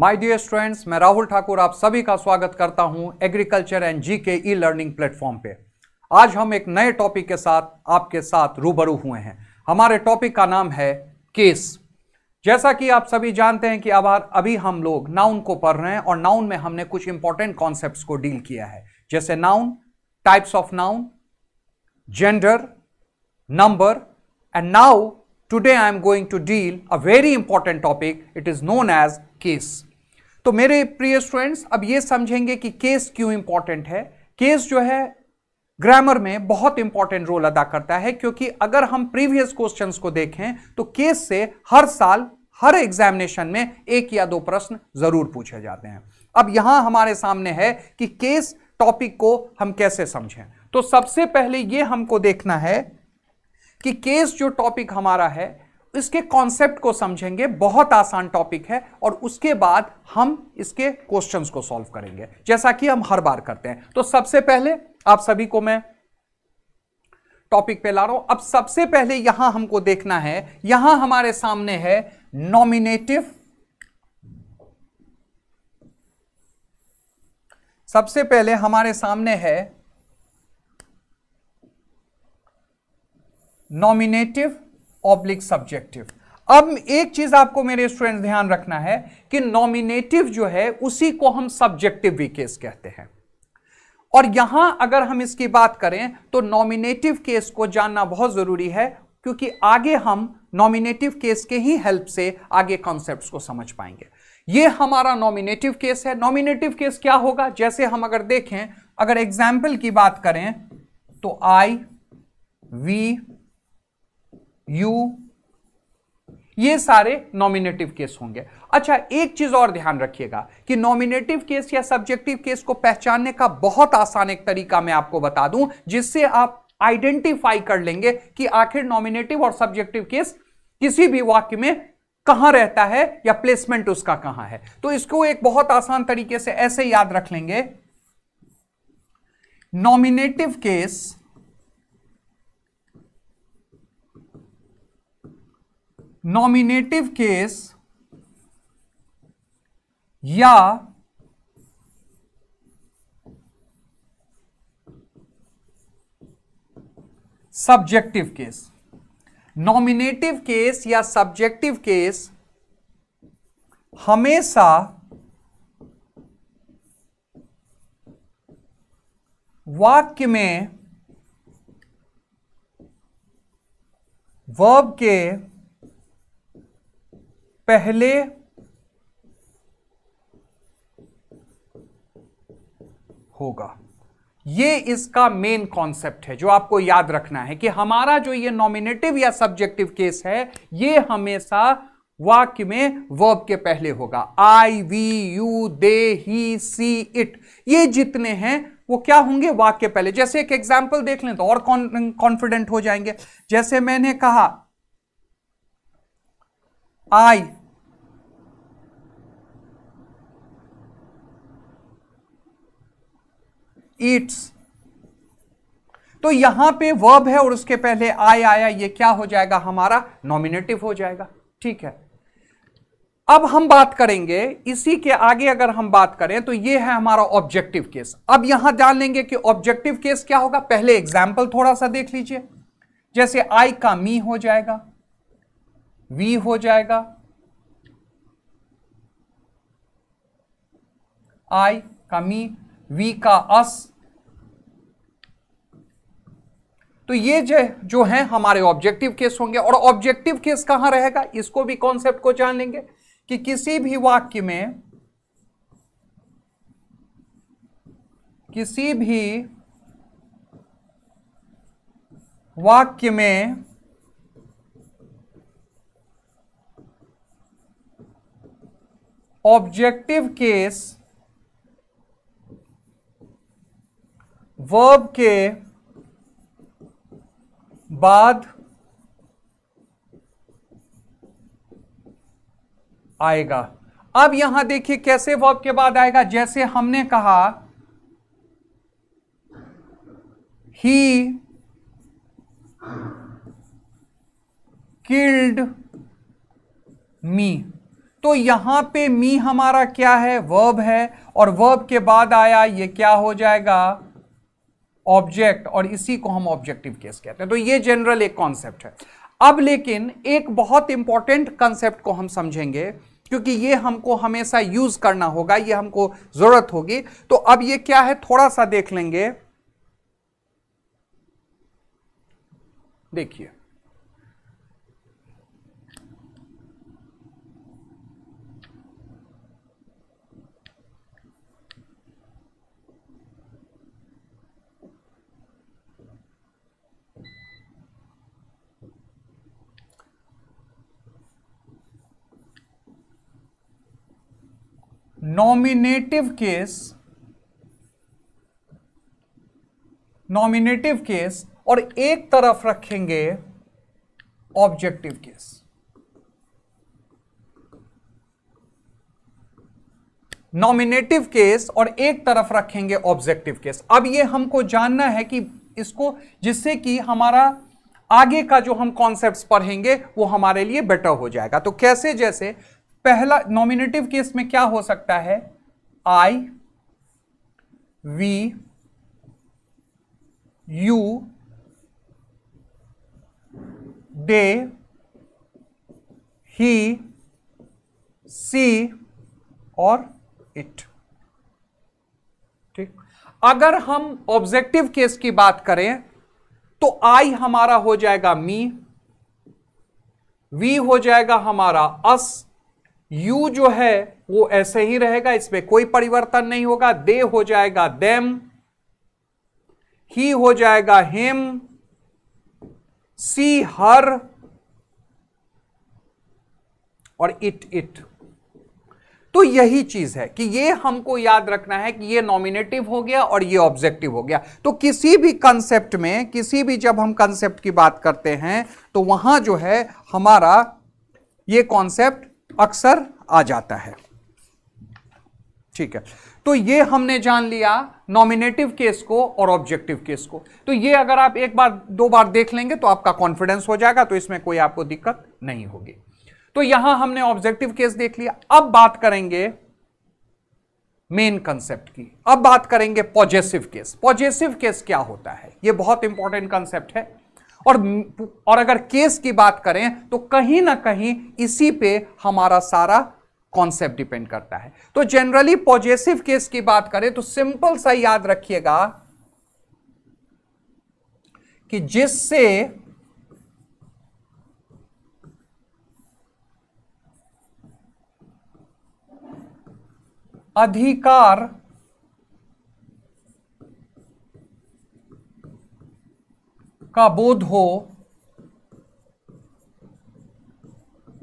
my dear students मैं राहुल ठाकुर आप सभी का स्वागत करता हूं एग्रीकल्चर एंड जी के ई लर्निंग प्लेटफॉर्म पे आज हम एक नए टॉपिक के साथ आपके साथ रूबरू हुए हैं हमारे टॉपिक का नाम है केस जैसा कि आप सभी जानते हैं कि अब अभी हम लोग नाउन को पढ़ रहे हैं और नाउन में हमने कुछ इंपॉर्टेंट कॉन्सेप्ट को डील किया है जैसे noun types of noun gender number and now today I am going to deal a very important topic it is known as case तो मेरे प्रिय स्टूडेंट्स अब ये समझेंगे कि केस क्यों इंपॉर्टेंट है केस जो है ग्रामर में बहुत इंपॉर्टेंट रोल अदा करता है क्योंकि अगर हम प्रीवियस क्वेश्चंस को देखें तो केस से हर साल हर एग्जामिनेशन में एक या दो प्रश्न जरूर पूछे जाते हैं अब यहां हमारे सामने है कि केस टॉपिक को हम कैसे समझें तो सबसे पहले यह हमको देखना है कि केस जो टॉपिक हमारा है इसके कॉन्सेप्ट को समझेंगे बहुत आसान टॉपिक है और उसके बाद हम इसके क्वेश्चंस को सॉल्व करेंगे जैसा कि हम हर बार करते हैं तो सबसे पहले आप सभी को मैं टॉपिक पे ला रहा हूं अब सबसे पहले यहां हमको देखना है यहां हमारे सामने है नॉमिनेटिव सबसे पहले हमारे सामने है नॉमिनेटिव ऑब्लिक सब्जेक्टिव अब एक चीज आपको मेरे स्टूडेंट ध्यान रखना है कि नॉमिनेटिव जो है उसी को हम सब्जेक्टिव केस कहते हैं और यहां अगर हम इसकी बात करें तो नॉमिनेटिव केस को जानना बहुत जरूरी है क्योंकि आगे हम नॉमिनेटिव केस के ही हेल्प से आगे कॉन्सेप्ट को समझ पाएंगे ये हमारा नॉमिनेटिव केस है नॉमिनेटिव केस क्या होगा जैसे हम अगर देखें अगर एग्जाम्पल की बात करें तो आई वी यू ये सारे नॉमिनेटिव केस होंगे अच्छा एक चीज और ध्यान रखिएगा कि नॉमिनेटिव केस या सब्जेक्टिव केस को पहचानने का बहुत आसान एक तरीका मैं आपको बता दूं जिससे आप आइडेंटिफाई कर लेंगे कि आखिर नॉमिनेटिव और सब्जेक्टिव केस किसी भी वाक्य में कहां रहता है या प्लेसमेंट उसका कहां है तो इसको एक बहुत आसान तरीके से ऐसे याद रख लेंगे नॉमिनेटिव केस नॉमिनेटिव केस या सब्जेक्टिव केस नॉमिनेटिव केस या सब्जेक्टिव केस हमेशा वाक्य में वर्ब के पहले होगा ये इसका मेन कॉन्सेप्ट है जो आपको याद रखना है कि हमारा जो ये नॉमिनेटिव या सब्जेक्टिव केस है ये हमेशा वाक्य में वर्ब के पहले होगा I we you they he she it ये जितने हैं वो क्या होंगे वाक्य पहले जैसे एक एग्जाम्पल देख लें तो और कॉन्फिडेंट हो जाएंगे जैसे मैंने कहा आई ईट्स तो यहां पे वर्ब है और उसके पहले आई आया ये क्या हो जाएगा हमारा नॉमिनेटिव हो जाएगा ठीक है अब हम बात करेंगे इसी के आगे अगर हम बात करें तो ये है हमारा ऑब्जेक्टिव केस अब यहां जान लेंगे कि ऑब्जेक्टिव केस क्या होगा पहले एग्जाम्पल थोड़ा सा देख लीजिए जैसे आई का मी हो जाएगा वी हो जाएगा आई का मी वी का अस तो ये जो जो है हमारे ऑब्जेक्टिव केस होंगे और ऑब्जेक्टिव केस कहां रहेगा इसको भी कॉन्सेप्ट को जान लेंगे कि किसी भी वाक्य में किसी भी वाक्य में ऑब्जेक्टिव केस वर्ब के बाद आएगा अब यहां देखिए कैसे वर्ब के बाद आएगा जैसे हमने कहा ही किल्ड मी तो यहां पे मी हमारा क्या है वर्ब है और वर्ब के बाद आया ये क्या हो जाएगा ऑब्जेक्ट और इसी को हम ऑब्जेक्टिव केस कहते हैं तो ये जनरल एक कॉन्सेप्ट है अब लेकिन एक बहुत इंपॉर्टेंट कंसेप्ट को हम समझेंगे क्योंकि ये हमको हमेशा यूज करना होगा ये हमको जरूरत होगी तो अब ये क्या है थोड़ा सा देख लेंगे देखिए नॉमिनेटिव केस नॉमिनेटिव केस और एक तरफ रखेंगे ऑब्जेक्टिव केस नॉमिनेटिव केस और एक तरफ रखेंगे ऑब्जेक्टिव केस अब ये हमको जानना है कि इसको जिससे कि हमारा आगे का जो हम कॉन्सेप्ट्स पढ़ेंगे वो हमारे लिए बेटर हो जाएगा तो कैसे जैसे पहला नॉमिनेटिव केस में क्या हो सकता है I we you they he she और इट ठीक अगर हम ऑब्जेक्टिव केस की बात करें तो आई हमारा हो जाएगा मी वी हो जाएगा हमारा अस यू जो है वो ऐसे ही रहेगा इसमें कोई परिवर्तन नहीं होगा दे हो जाएगा देम ही हो जाएगा हिम सी हर और इट इट तो यही चीज है कि ये हमको याद रखना है कि ये नॉमिनेटिव हो गया और ये ऑब्जेक्टिव हो गया तो किसी भी कंसेप्ट में किसी भी जब हम कंसेप्ट की बात करते हैं तो वहां जो है हमारा ये कॉन्सेप्ट अक्सर आ जाता है ठीक है तो ये हमने जान लिया नॉमिनेटिव केस को और ऑब्जेक्टिव केस को तो ये अगर आप एक बार दो बार देख लेंगे तो आपका कॉन्फिडेंस हो जाएगा तो इसमें कोई आपको दिक्कत नहीं होगी तो यहां हमने ऑब्जेक्टिव केस देख लिया अब बात करेंगे मेन कंसेप्ट की अब बात करेंगे पॉजेसिव केस पॉजेसिव केस क्या होता है ये बहुत इंपॉर्टेंट कंसेप्ट है और और अगर केस की बात करें तो कहीं ना कहीं इसी पे हमारा सारा कॉन्सेप्ट डिपेंड करता है तो जनरली पॉजिटिव केस की बात करें तो सिंपल सा याद रखिएगा कि जिससे अधिकार का बोध हो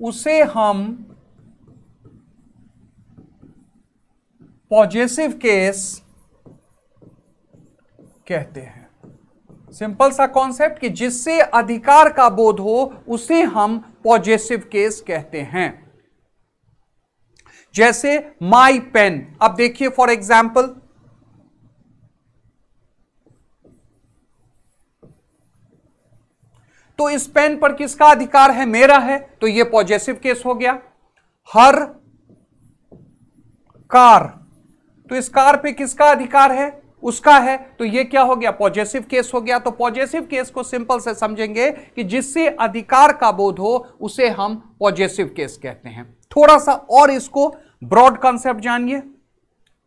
उसे हम पॉजेसिव केस कहते हैं सिंपल सा कॉन्सेप्ट कि जिससे अधिकार का बोध हो उसे हम पॉजेसिव केस कहते हैं जैसे माई पेन अब देखिए फॉर एग्जाम्पल तो इस पेन पर किसका अधिकार है मेरा है तो ये पॉजेसिव केस हो गया हर कार तो इस कार पे किसका अधिकार है उसका है तो ये क्या हो गया पॉजेसिव केस हो गया तो पॉजेसिव केस को सिंपल से समझेंगे कि जिससे अधिकार का बोध हो उसे हम पॉजेसिव केस कहते हैं थोड़ा सा और इसको ब्रॉड कॉन्सेप्ट जानिए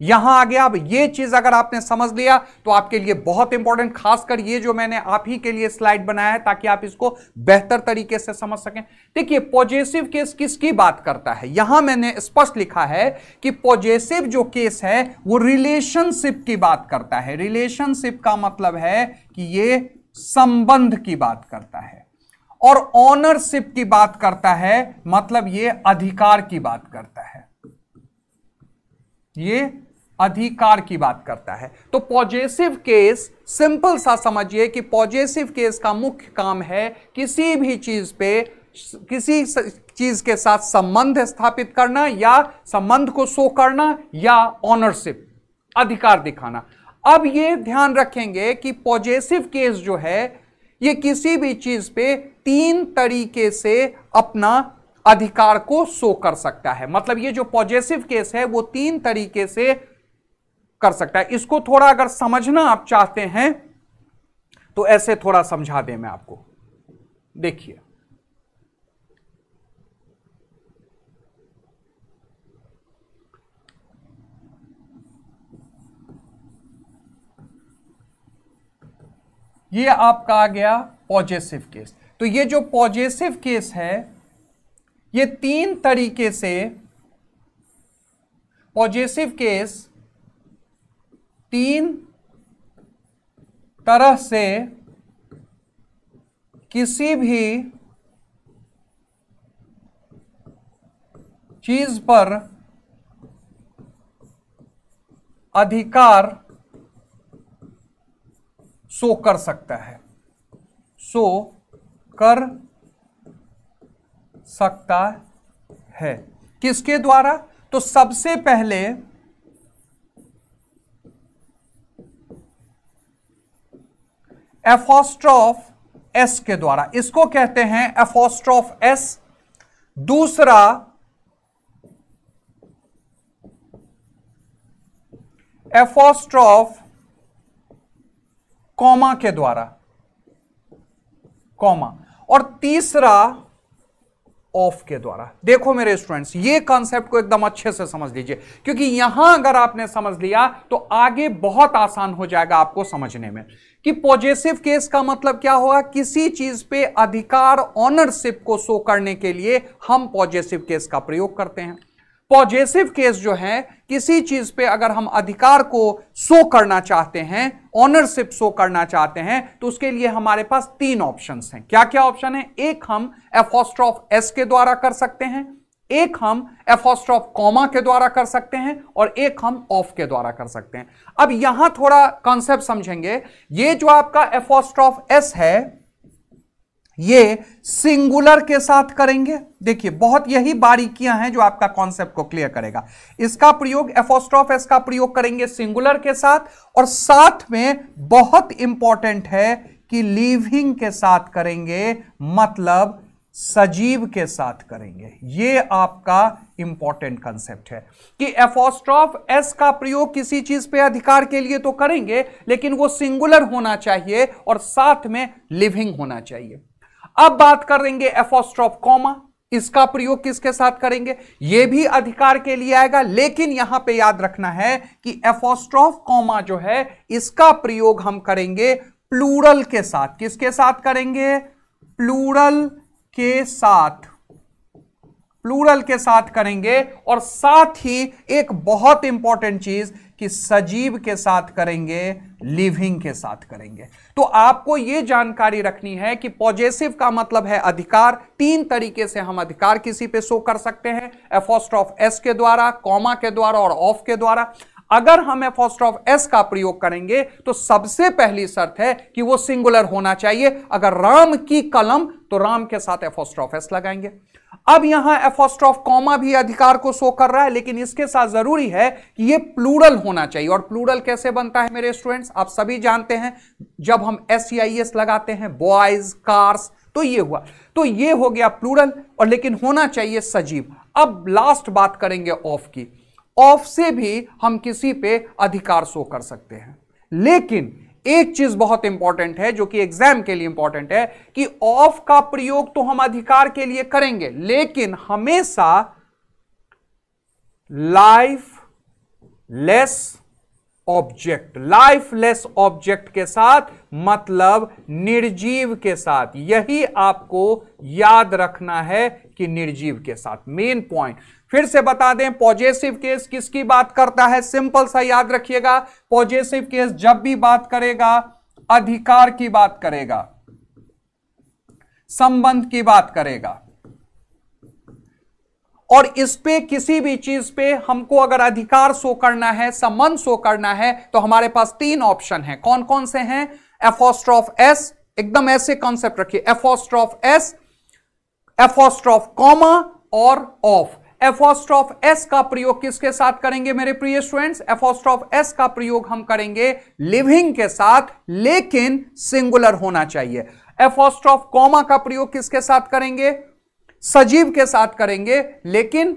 यहां आगे अब ये चीज अगर आपने समझ लिया तो आपके लिए बहुत इंपॉर्टेंट खासकर ये जो मैंने आप ही के लिए स्लाइड बनाया है ताकि आप इसको बेहतर तरीके से समझ सकें देखिए पॉजेसिव केस किसकी बात करता है यहां मैंने स्पष्ट लिखा है कि पॉजेसिव जो केस है वो रिलेशनशिप की बात करता है रिलेशनशिप का मतलब है कि ये संबंध की बात करता है और ऑनरशिप की बात करता है मतलब ये अधिकार की बात करता है ये अधिकार की बात करता है तो पॉजेसिव केस सिंपल सा समझिए कि पॉजेसिव केस का मुख्य काम है किसी भी चीज पे किसी चीज के साथ संबंध स्थापित करना या संबंध को शो करना या ऑनरशिप अधिकार दिखाना अब ये ध्यान रखेंगे कि पॉजेसिव केस जो है ये किसी भी चीज पे तीन तरीके से अपना अधिकार को शो कर सकता है मतलब ये जो पॉजेसिव केस है वो तीन तरीके से कर सकता है इसको थोड़ा अगर समझना आप चाहते हैं तो ऐसे थोड़ा समझा दें मैं आपको देखिए ये आपका आ गया पॉजेसिव केस तो ये जो पॉजेसिव केस है ये तीन तरीके से पॉजेसिव केस तीन तरह से किसी भी चीज पर अधिकार सो कर सकता है सो कर सकता है किसके द्वारा तो सबसे पहले एफोस्ट्रॉफ एस के द्वारा इसको कहते हैं एफोस्ट्रॉफ एस दूसरा एफोस्ट्रॉफ कॉमा के द्वारा कॉमा और तीसरा ऑफ के द्वारा देखो मेरे स्टूडेंट्स ये कॉन्सेप्ट को एकदम अच्छे से समझ लीजिए क्योंकि यहां अगर आपने समझ लिया तो आगे बहुत आसान हो जाएगा आपको समझने में कि पॉजिटिव केस का मतलब क्या होगा किसी चीज पे अधिकार ऑनरशिप को शो करने के लिए हम पॉजिटिव केस का प्रयोग करते हैं पॉजेसिव केस जो है किसी चीज पे अगर हम अधिकार को शो करना चाहते हैं ऑनरशिप शो करना चाहते हैं तो उसके लिए हमारे पास तीन ऑप्शंस हैं क्या क्या ऑप्शन है एक हम एफोस्ट्रॉफ एस के द्वारा कर सकते हैं एक हम एफोस्ट्रॉफ कॉमा के द्वारा कर सकते हैं और एक हम ऑफ के द्वारा कर सकते हैं अब यहां थोड़ा कॉन्सेप्ट समझेंगे ये जो आपका एफोस्ट्रॉफ एस है ये सिंगुलर के साथ करेंगे देखिए बहुत यही बारीकियां हैं जो आपका कॉन्सेप्ट को क्लियर करेगा इसका प्रयोग एफोस्ट्रॉफ एस का प्रयोग करेंगे सिंगुलर के साथ और साथ में बहुत इंपॉर्टेंट है कि लिविंग के साथ करेंगे मतलब सजीव के साथ करेंगे ये आपका इंपॉर्टेंट कंसेप्ट है कि एफोस्ट्रॉफ एस का प्रयोग किसी चीज पे अधिकार के लिए तो करेंगे लेकिन वो सिंगुलर होना चाहिए और साथ में लिविंग होना चाहिए अब बात करेंगे एफोस्ट्रॉफ कॉमा इसका प्रयोग किसके साथ करेंगे यह भी अधिकार के लिए आएगा लेकिन यहां पे याद रखना है कि एफोस्ट्रॉफ कॉमा जो है इसका प्रयोग हम करेंगे प्लूरल के साथ किसके साथ करेंगे प्लूरल के साथ प्लूरल के साथ करेंगे और साथ ही एक बहुत इंपॉर्टेंट चीज कि सजीव के साथ करेंगे लिविंग के साथ करेंगे तो आपको यह जानकारी रखनी है कि पॉजेसिव का मतलब है अधिकार तीन तरीके से हम अधिकार किसी पे शो कर सकते हैं एफोस्ट ऑफ एस के द्वारा कॉमा के द्वारा और ऑफ के द्वारा अगर हम एफोस्ट ऑफ एस का प्रयोग करेंगे तो सबसे पहली शर्त है कि वो सिंगुलर होना चाहिए अगर राम की कलम तो राम के साथ एफोस्ट ऑफ एस लगाएंगे अब यहां एफोस्ट्रॉफ कॉमा भी अधिकार को शो कर रहा है लेकिन इसके साथ जरूरी है कि ये प्लूरल होना चाहिए और प्लूरल कैसे बनता है मेरे स्टूडेंट्स आप सभी जानते हैं जब हम एस एस e लगाते हैं बॉयज कार्स तो ये हुआ तो ये हो गया प्लूरल और लेकिन होना चाहिए सजीव अब लास्ट बात करेंगे ऑफ की ऑफ से भी हम किसी पे अधिकार शो कर सकते हैं लेकिन एक चीज बहुत इंपॉर्टेंट है जो कि एग्जाम के लिए इंपॉर्टेंट है कि ऑफ का प्रयोग तो हम अधिकार के लिए करेंगे लेकिन हमेशा lifeless object lifeless object के साथ मतलब निर्जीव के साथ यही आपको याद रखना है कि निर्जीव के साथ मेन पॉइंट फिर से बता दें पॉजेसिव केस किसकी बात करता है सिंपल सा याद रखिएगा पॉजेसिव केस जब भी बात करेगा अधिकार की बात करेगा संबंध की बात करेगा और इस पे किसी भी चीज पे हमको अगर अधिकार शो करना है समन शो करना है तो हमारे पास तीन ऑप्शन है कौन कौन से हैं एफोस्ट्रॉफ एस एकदम ऐसे कॉन्सेप्ट रखिए एफोस्ट्रॉफ एस एफोस्ट्रॉफ कॉमा और ऑफ एफोस्ट्रॉफ एस का प्रयोग किसके साथ करेंगे मेरे प्रिय स्टूडेंट्स एफोस्ट्रॉफ एस का प्रयोग हम करेंगे लिविंग के साथ लेकिन सिंगुलर होना चाहिए एफोस्ट्रॉफ कॉमा का प्रयोग किसके साथ करेंगे सजीव के साथ करेंगे लेकिन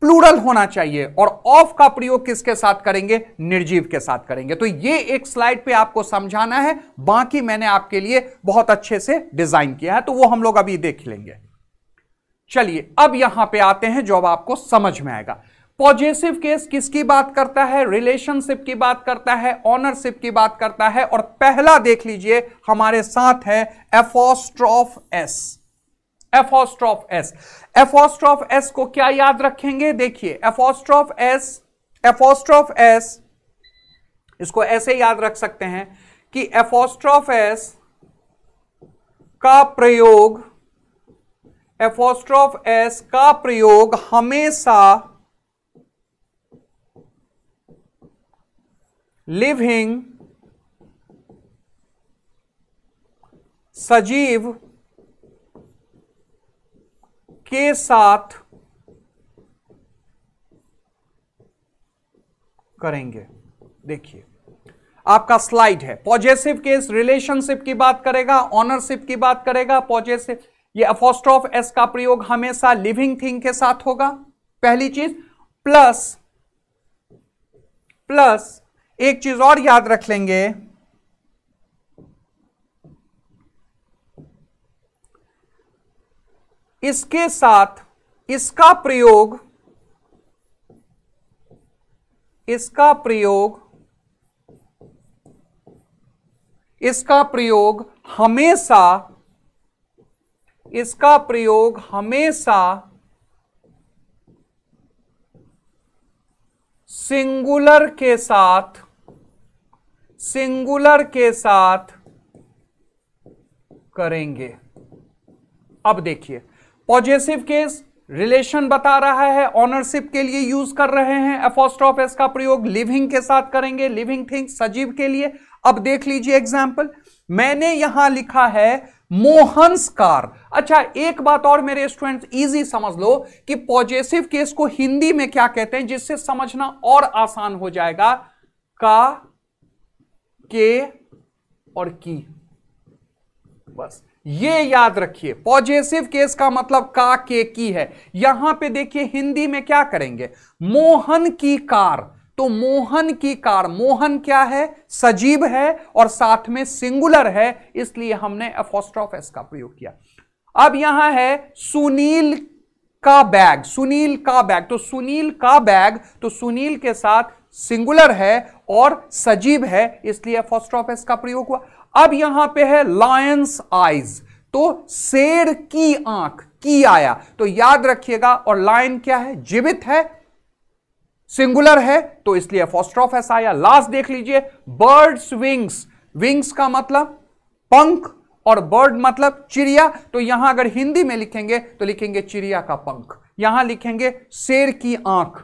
प्लूरल होना चाहिए और ऑफ का प्रयोग किसके साथ करेंगे निर्जीव के साथ करेंगे तो ये एक स्लाइड पे आपको समझाना है बाकी मैंने आपके लिए बहुत अच्छे से डिजाइन किया है तो वो हम लोग अभी देख लेंगे चलिए अब यहां पे आते हैं जो अब आपको समझ में आएगा पॉजिटिव केस किसकी बात करता है रिलेशनशिप की बात करता है ऑनरशिप की बात करता है और पहला देख लीजिए हमारे साथ है apostrophe S apostrophe S apostrophe S को क्या याद रखेंगे देखिए एफोस्ट्रॉफ एस एफोस्ट्रॉफ एस इसको ऐसे याद रख सकते हैं कि एफोस्ट्रॉफ एस का प्रयोग एफोस्ट्रॉफ एस का प्रयोग हमेशा लिविंग सजीव के साथ करेंगे देखिए आपका स्लाइड है पॉजेसिव केस रिलेशनशिप की बात करेगा ऑनरशिप की बात करेगा पॉजेसिव ये अफोस्ट्रॉफ एस का प्रयोग हमेशा लिविंग थिंग के साथ होगा पहली चीज प्लस प्लस एक चीज और याद रख लेंगे इसके साथ इसका प्रयोग इसका प्रयोग इसका प्रयोग हमेशा इसका प्रयोग हमेशा सिंगुलर के साथ सिंगुलर के साथ करेंगे अब देखिए पॉजिटिव केस रिलेशन बता रहा है ऑनरशिप के लिए यूज कर रहे हैं एफोस्ट्रॉफ एस का प्रयोग लिविंग के साथ करेंगे लिविंग थिंग सजीव के लिए अब देख लीजिए एग्जाम्पल मैंने यहां लिखा है मोहंस कार अच्छा एक बात और मेरे स्टूडेंट्स इजी समझ लो कि पॉजिटिव केस को हिंदी में क्या कहते हैं जिससे समझना और आसान हो जाएगा का के और की बस ये याद रखिए पॉजेसिव केस का मतलब का के की है यहां पे देखिए हिंदी में क्या करेंगे मोहन की कार तो मोहन की कार मोहन क्या है सजीव है और साथ में सिंगुलर है इसलिए हमने एफोस्ट्रॉफ एस का प्रयोग किया अब यहां है सुनील का बैग सुनील का बैग तो सुनील का बैग तो सुनील के साथ सिंगुलर है और सजीव है इसलिए एफोस्ट्रॉफ एस का प्रयोग हुआ अब यहां पे है लायंस आइज तो शेर की आंख की आया तो याद रखिएगा और लायन क्या है जीवित है सिंगुलर है तो इसलिए फोस्ट्रॉफ ऐसा आया लास्ट देख लीजिए बर्ड्स विंग्स विंग्स का मतलब पंख और बर्ड मतलब चिड़िया तो यहां अगर हिंदी में लिखेंगे तो लिखेंगे चिड़िया का पंख यहां लिखेंगे शेर की आंख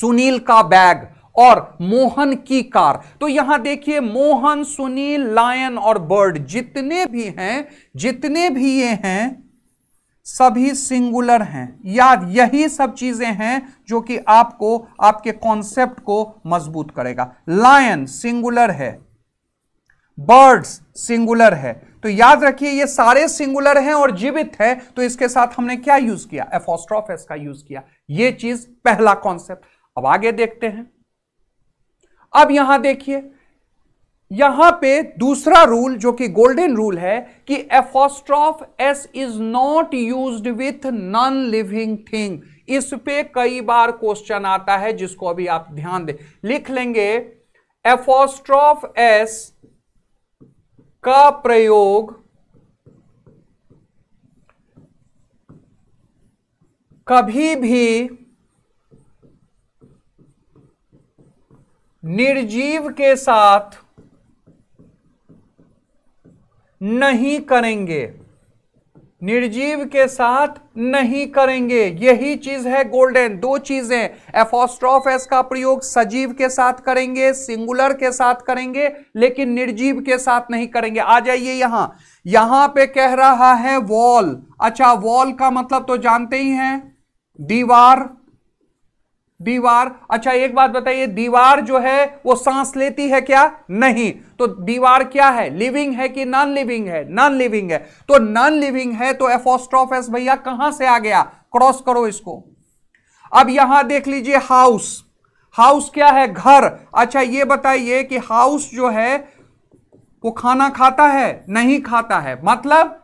सुनील का बैग और मोहन की कार तो यहां देखिए मोहन सुनील लायन और बर्ड जितने भी हैं जितने भी ये हैं सभी सिंगुलर हैं याद यही सब चीजें हैं जो कि आपको आपके कॉन्सेप्ट को मजबूत करेगा लायन सिंगुलर है बर्ड्स सिंगुलर है तो याद रखिए ये सारे सिंगुलर हैं और जीवित है तो इसके साथ हमने क्या यूज किया एफोस्ट्रोफेस का यूज किया ये चीज पहला कॉन्सेप्ट अब आगे देखते हैं अब यहां देखिए यहां पे दूसरा रूल जो कि गोल्डन रूल है कि apostrophe S is not used with non living thing इस पे कई बार क्वेश्चन आता है जिसको अभी आप ध्यान दें लिख लेंगे एफोस्ट्रॉफ एस का प्रयोग कभी भी निर्जीव के साथ नहीं करेंगे निर्जीव के साथ नहीं करेंगे यही चीज है गोल्डन दो चीजें एफोस्ट्रॉफ एस का प्रयोग सजीव के साथ करेंगे सिंगुलर के साथ करेंगे लेकिन निर्जीव के साथ नहीं करेंगे आ जाइए यहां यहां पे कह रहा है वॉल अच्छा वॉल का मतलब तो जानते ही हैं दीवार दीवार अच्छा एक बात बताइए दीवार जो है वो सांस लेती है क्या नहीं तो दीवार क्या है लिविंग है कि नॉन लिविंग है नॉन लिविंग है तो नॉन लिविंग है तो एफोस्ट्रॉफ एस भैया कहां से आ गया क्रॉस करो इसको अब यहां देख लीजिए हाउस हाउस क्या है घर अच्छा ये बताइए कि हाउस जो है वो खाना खाता है नहीं खाता है मतलब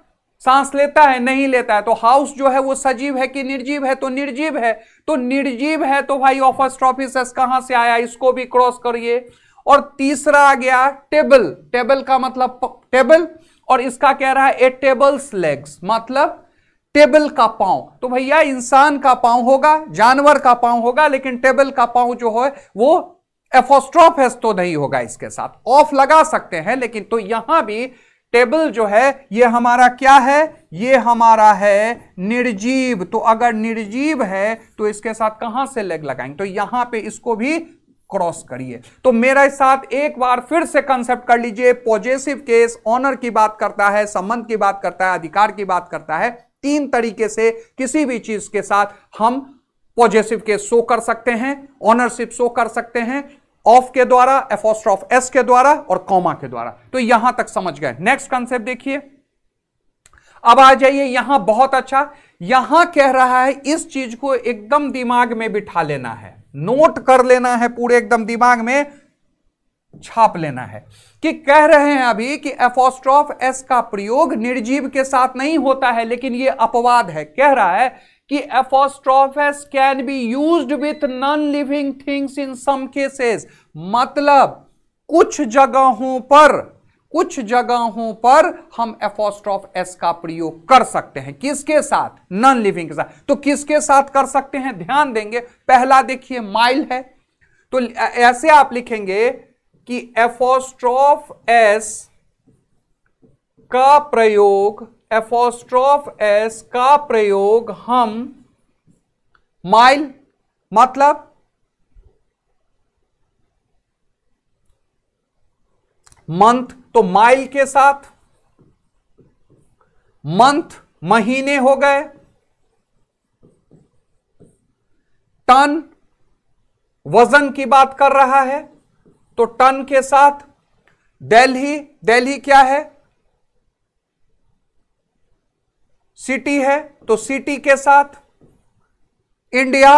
सांस लेता है नहीं लेता है तो हाउस जो है वो सजीव है कि निर्जीव है तो निर्जीव है तो निर्जीव है तो भाई ऑफिस कहां से आया इसको भी क्रॉस करिए और तीसरा आ गया टेबल टेबल का मतलब टेबल और इसका कह रहा है ए टेबल्स लेग्स मतलब टेबल का पांव तो भैया इंसान का पांव होगा जानवर का पांव होगा लेकिन टेबल का पांव जो है वो एफोस्ट्रोफेस तो नहीं होगा इसके साथ ऑफ लगा सकते हैं लेकिन तो यहां भी टेबल जो है ये हमारा क्या है ये हमारा है निर्जीव तो अगर निर्जीव है तो इसके साथ कहां से लेग लगाएंगे तो यहां पे इसको भी क्रॉस करिए तो मेरे साथ एक बार फिर से कंसेप्ट कर लीजिए पॉजिटिव केस ऑनर की बात करता है संबंध की बात करता है अधिकार की बात करता है तीन तरीके से किसी भी चीज के साथ हम पॉजिटिव केस शो कर सकते हैं ऑनरशिप शो कर सकते हैं ऑफ के द्वारा एफोस्ट्रॉफ एस के द्वारा और कॉमा के द्वारा तो यहां तक समझ गए नेक्स्ट कंसेप्ट देखिए अब आ जाइए यहां बहुत अच्छा यहां कह रहा है इस चीज को एकदम दिमाग में बिठा लेना है नोट कर लेना है पूरे एकदम दिमाग में छाप लेना है कि कह रहे हैं अभी कि एफोस्ट्रॉफ एस का प्रयोग निर्जीव के साथ नहीं होता है लेकिन यह अपवाद है कह रहा है कि apostrophes can be used with non living things in some cases मतलब कुछ जगहों पर कुछ जगहों पर हम एफोस्ट्रॉफ एस का प्रयोग कर सकते हैं किसके साथ नॉन लिविंग के साथ तो किसके साथ कर सकते हैं ध्यान देंगे पहला देखिए माइल है तो ऐसे आप लिखेंगे कि एफोस्ट्रॉफ एस का प्रयोग एफोस्ट्रॉफ एस का प्रयोग हम माइल मतलब मंथ तो माइल के साथ मंथ महीने हो गए टन वजन की बात कर रहा है तो टन के साथ दिल्ली दिल्ली क्या है सिटी है तो सिटी के साथ इंडिया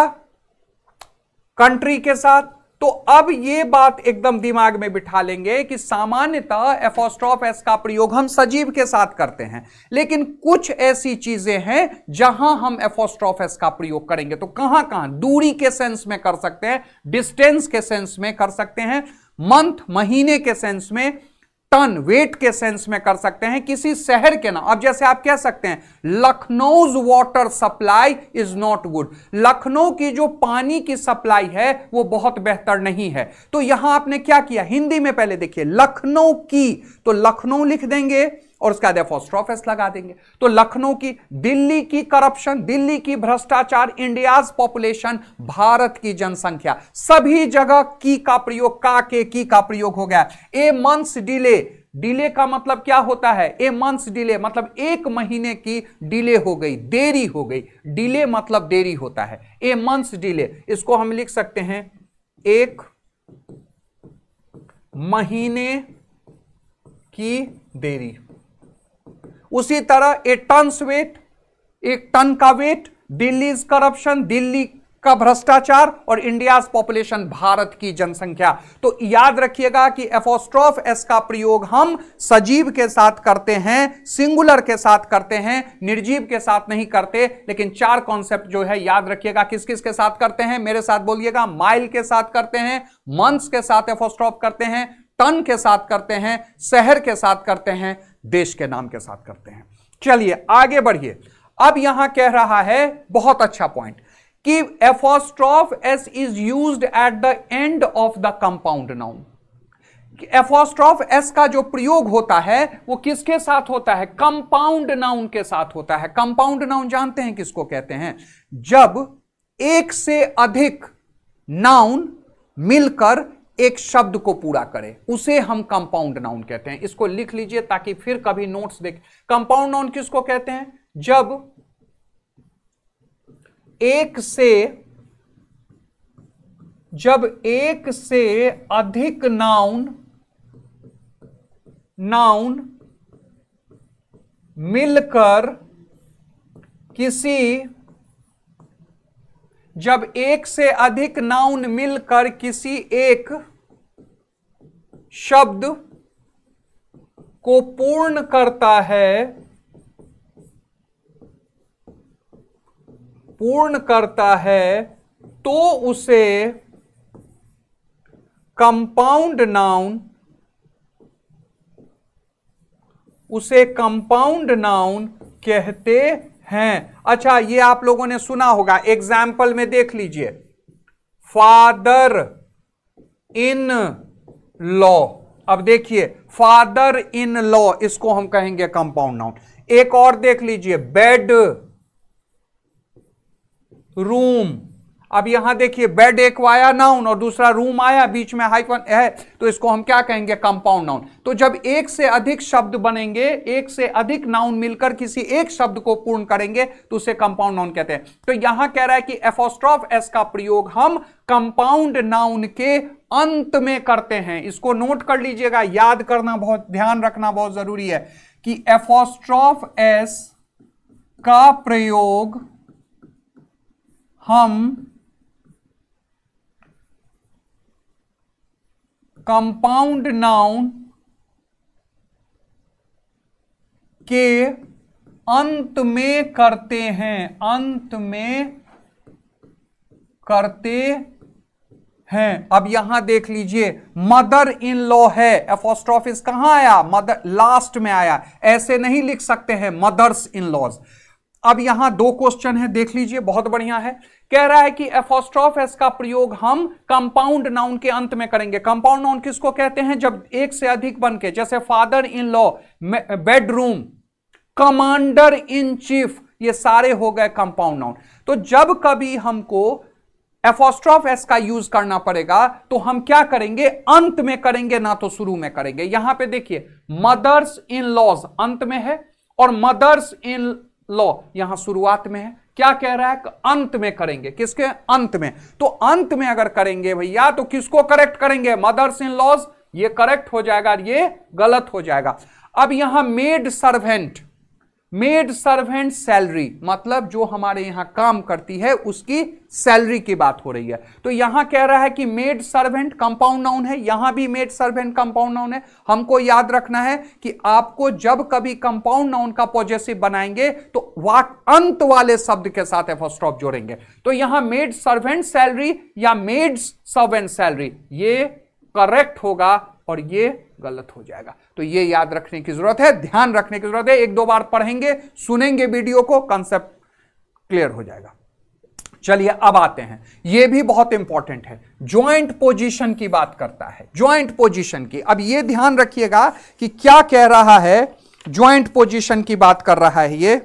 कंट्री के साथ तो अब यह बात एकदम दिमाग में बिठा लेंगे कि सामान्यतः एफोस्ट्रॉफ एस का प्रयोग हम सजीव के साथ करते हैं लेकिन कुछ ऐसी चीजें हैं जहां हम एफोस्ट्रॉफ एस का प्रयोग करेंगे तो कहां कहां दूरी के सेंस में कर सकते हैं डिस्टेंस के सेंस में कर सकते हैं मंथ महीने के सेंस में टन वेट के सेंस में कर सकते हैं किसी शहर के नाम अब जैसे आप कह सकते हैं Lucknow's water supply is not good Lucknow की जो पानी की सप्लाई है वो बहुत बेहतर नहीं है तो यहां आपने क्या किया हिंदी में पहले देखिए लखनऊ की तो लखनऊ लिख देंगे और उसके बाद एफोस्ट्रोफेस लगा देंगे तो लखनऊ की दिल्ली की करप्शन दिल्ली की भ्रष्टाचार इंडियाज पॉपुलेशन भारत की जनसंख्या सभी जगह की का प्रयोग का के की का प्रयोग हो गया ए मंथ्स डिले डिले का मतलब क्या होता है ए मंथ्स डिले मतलब एक महीने की डिले हो गई देरी हो गई डिले मतलब देरी होता है ए मंथ्स डिले इसको हम लिख सकते हैं एक महीने की देरी उसी तरह ए टन्स वेट एक टन का वेट दिल्ली करप्शन दिल्ली का भ्रष्टाचार और इंडिया पॉपुलेशन भारत की जनसंख्या तो याद रखिएगा कि एफोस्ट्रॉफ एस का प्रयोग हम सजीव के साथ करते हैं सिंगुलर के साथ करते हैं निर्जीव के साथ नहीं करते लेकिन चार कॉन्सेप्ट जो है याद रखिएगा किस किस के साथ करते हैं मेरे साथ बोलिएगा माइल के साथ करते हैं मंथ्स के साथ एफोस्ट्रॉफ करते हैं टन के साथ करते हैं शहर के साथ करते हैं देश के नाम के साथ करते हैं चलिए आगे बढ़िए अब यहां कह रहा है बहुत अच्छा पॉइंट कि apostrophe S is use at the end of the compound noun apostrophe S का जो प्रयोग होता है वो किसके साथ होता है कंपाउंड नाउन के साथ होता है कंपाउंड नाउन जानते हैं किसको कहते हैं जब एक से अधिक नाउन मिलकर एक शब्द को पूरा करे उसे हम कंपाउंड नाउन कहते हैं इसको लिख लीजिए ताकि फिर कभी नोट्स देख कंपाउंड नाउन किसको कहते हैं जब एक से जब एक से अधिक नाउन नाउन मिलकर किसी जब एक से अधिक नाउन मिलकर किसी एक शब्द को पूर्ण करता है पूर्ण करता है तो उसे कंपाउंड नाउन उसे कंपाउंड नाउन कहते हैं अच्छा ये आप लोगों ने सुना होगा एग्जाम्पल में देख लीजिए फादर इन लॉ अब देखिए फादर इन लॉ इसको हम कहेंगे कंपाउंड नाउन एक और देख लीजिए बेड रूम अब यहां देखिए बेड एक वाया नाउन और दूसरा रूम आया बीच में हाइफन है तो इसको हम क्या कहेंगे कंपाउंड नाउन तो जब एक से अधिक शब्द बनेंगे एक से अधिक नाउन मिलकर किसी एक शब्द को पूर्ण करेंगे तो उसे कंपाउंड नाउन कहते हैं तो यहां कह रहा है कि एफोस्ट्रॉफ एस का प्रयोग हम कंपाउंड नाउन के अंत में करते हैं इसको नोट कर लीजिएगा याद करना बहुत ध्यान रखना बहुत जरूरी है कि एफोस्ट्रॉफ एस का प्रयोग हम कंपाउंड नाउन के अंत में करते हैं अंत में करते हैं अब यहां देख लीजिए मदर इन लॉ है एफोस्ट्रॉफिस कहां आया मदर लास्ट में आया ऐसे नहीं लिख सकते हैं मदर्स इन लॉज अब यहां दो क्वेश्चन है देख लीजिए बहुत बढ़िया है कह रहा है कि एफोस्ट्रॉफ एस का प्रयोग हम कंपाउंड नाउन के अंत में करेंगे कंपाउंड नाउन किसको कहते हैं जब एक से अधिक बन के जैसे father in law bedroom commander in chief ये सारे हो गए कंपाउंड नाउन तो जब कभी हमको एफोस्ट्रॉफ एस का यूज करना पड़ेगा तो हम क्या करेंगे अंत में करेंगे ना तो शुरू में करेंगे यहां पे देखिए मदर्स इन लॉज अंत में है और मदर्स इन लॉ यहां शुरुआत में है क्या कह रहा है अंत में करेंगे किसके अंत में तो अंत में अगर करेंगे भैया तो किसको करेक्ट करेंगे मदर्स इन लॉज ये करेक्ट हो जाएगा ये गलत हो जाएगा अब यहां maid servant maid servant salary मतलब जो हमारे यहां काम करती है उसकी सैलरी की बात हो रही है तो यहां कह रहा है कि मेड सर्वेंट कंपाउंड नाउन है यहां भी मेड सर्वेंट कंपाउंड नाउन है हमको याद रखना है कि आपको जब कभी कंपाउंड नाउन का पॉजिटिव बनाएंगे तो वाक अंत वाले शब्द के साथ एफोस्टॉप जोड़ेंगे तो यहां मेड सर्वेंट सैलरी या मेड सर्वेंट सैलरी ये करेक्ट होगा और ये गलत हो जाएगा तो ये याद रखने की जरूरत है ध्यान रखने की जरूरत है एक दो बार पढ़ेंगे सुनेंगे वीडियो को कंसेप्ट क्लियर हो जाएगा चलिए अब आते हैं यह भी बहुत इंपॉर्टेंट है ज्वाइंट पोजीशन की बात करता है ज्वाइंट पोजीशन की अब यह ध्यान रखिएगा कि क्या कह रहा है ज्वाइंट पोजीशन की बात कर रहा है ये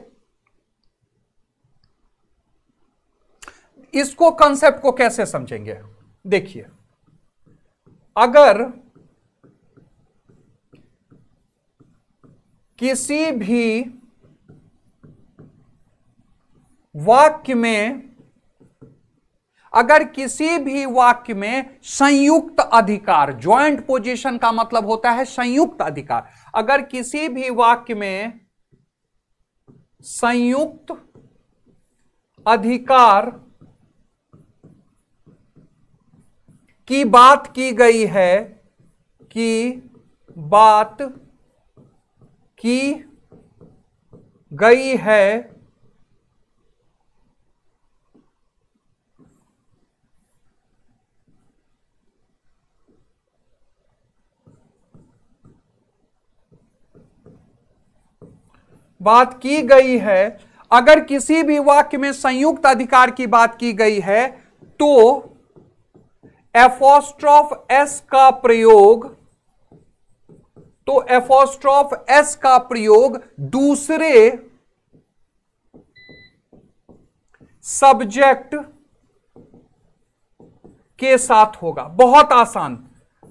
इसको कंसेप्ट को कैसे समझेंगे देखिए अगर किसी भी वाक्य में अगर किसी भी वाक्य में संयुक्त अधिकार ज्वाइंट पोजीशन का मतलब होता है संयुक्त अधिकार अगर किसी भी वाक्य में संयुक्त अधिकार की बात की गई है कि बात की गई है बात की गई है अगर किसी भी वाक्य में संयुक्त अधिकार की बात की गई है तो एफोस्ट्रॉफ एस का प्रयोग तो एफोस्ट्रॉफ एस का प्रयोग दूसरे सब्जेक्ट के साथ होगा बहुत आसान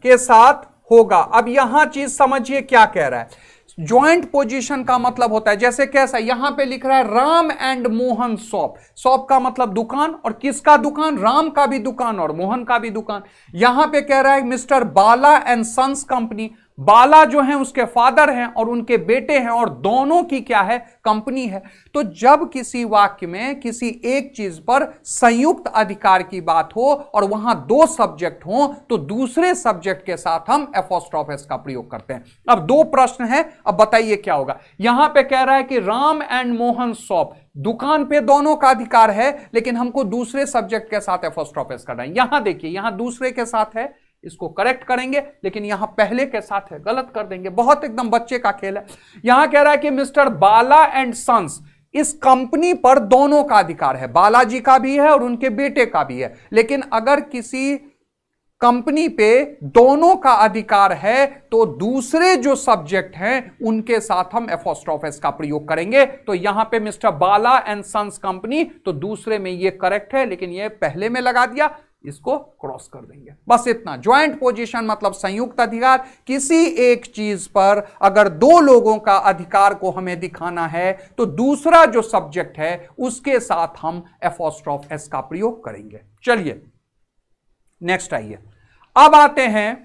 के साथ होगा अब यहां चीज समझिए क्या कह रहा है ज्वाइंट पोजीशन का मतलब होता है जैसे कैसा यहां पे लिख रहा है Ram and Mohan shop shop का मतलब दुकान और किसका दुकान राम का भी दुकान और मोहन का भी दुकान यहां पे कह रहा है mister Bala and sons company Bala जो है उसके फादर हैं और उनके बेटे हैं और दोनों की क्या है कंपनी है तो जब किसी वाक्य में किसी एक चीज पर संयुक्त अधिकार की बात हो और वहां दो सब्जेक्ट हो तो दूसरे सब्जेक्ट के साथ हम एफोस्ट्रॉफेस का प्रयोग करते हैं अब दो प्रश्न है अब बताइए क्या होगा यहां पे कह रहा है कि राम एंड मोहन शॉप दुकान पे दोनों का अधिकार है लेकिन हमको दूसरे सब्जेक्ट के साथ एफोस्ट्रॉफेस करना है यहां देखिए यहां दूसरे के साथ है इसको करेक्ट करेंगे लेकिन यहां पहले के साथ है गलत कर देंगे बहुत एकदम बच्चे का खेल है यहां कह रहा है कि मिस्टर बाला एंड सन्स इस कंपनी पर दोनों का अधिकार है बालाजी का भी है और उनके बेटे का भी है लेकिन अगर किसी कंपनी पे दोनों का अधिकार है तो दूसरे जो सब्जेक्ट हैं उनके साथ हम एफोस्ट्रोफेस का प्रयोग करेंगे तो यहां पे mister Bala and sons company तो दूसरे में ये करेक्ट है लेकिन ये पहले में लगा दिया इसको क्रॉस कर देंगे बस इतना ज्वाइंट पोजीशन मतलब संयुक्त अधिकार किसी एक चीज पर अगर दो लोगों का अधिकार को हमें दिखाना है तो दूसरा जो सब्जेक्ट है उसके साथ हम एफोस्ट्रॉफ एस का प्रयोग करेंगे चलिए नेक्स्ट आइए अब आते हैं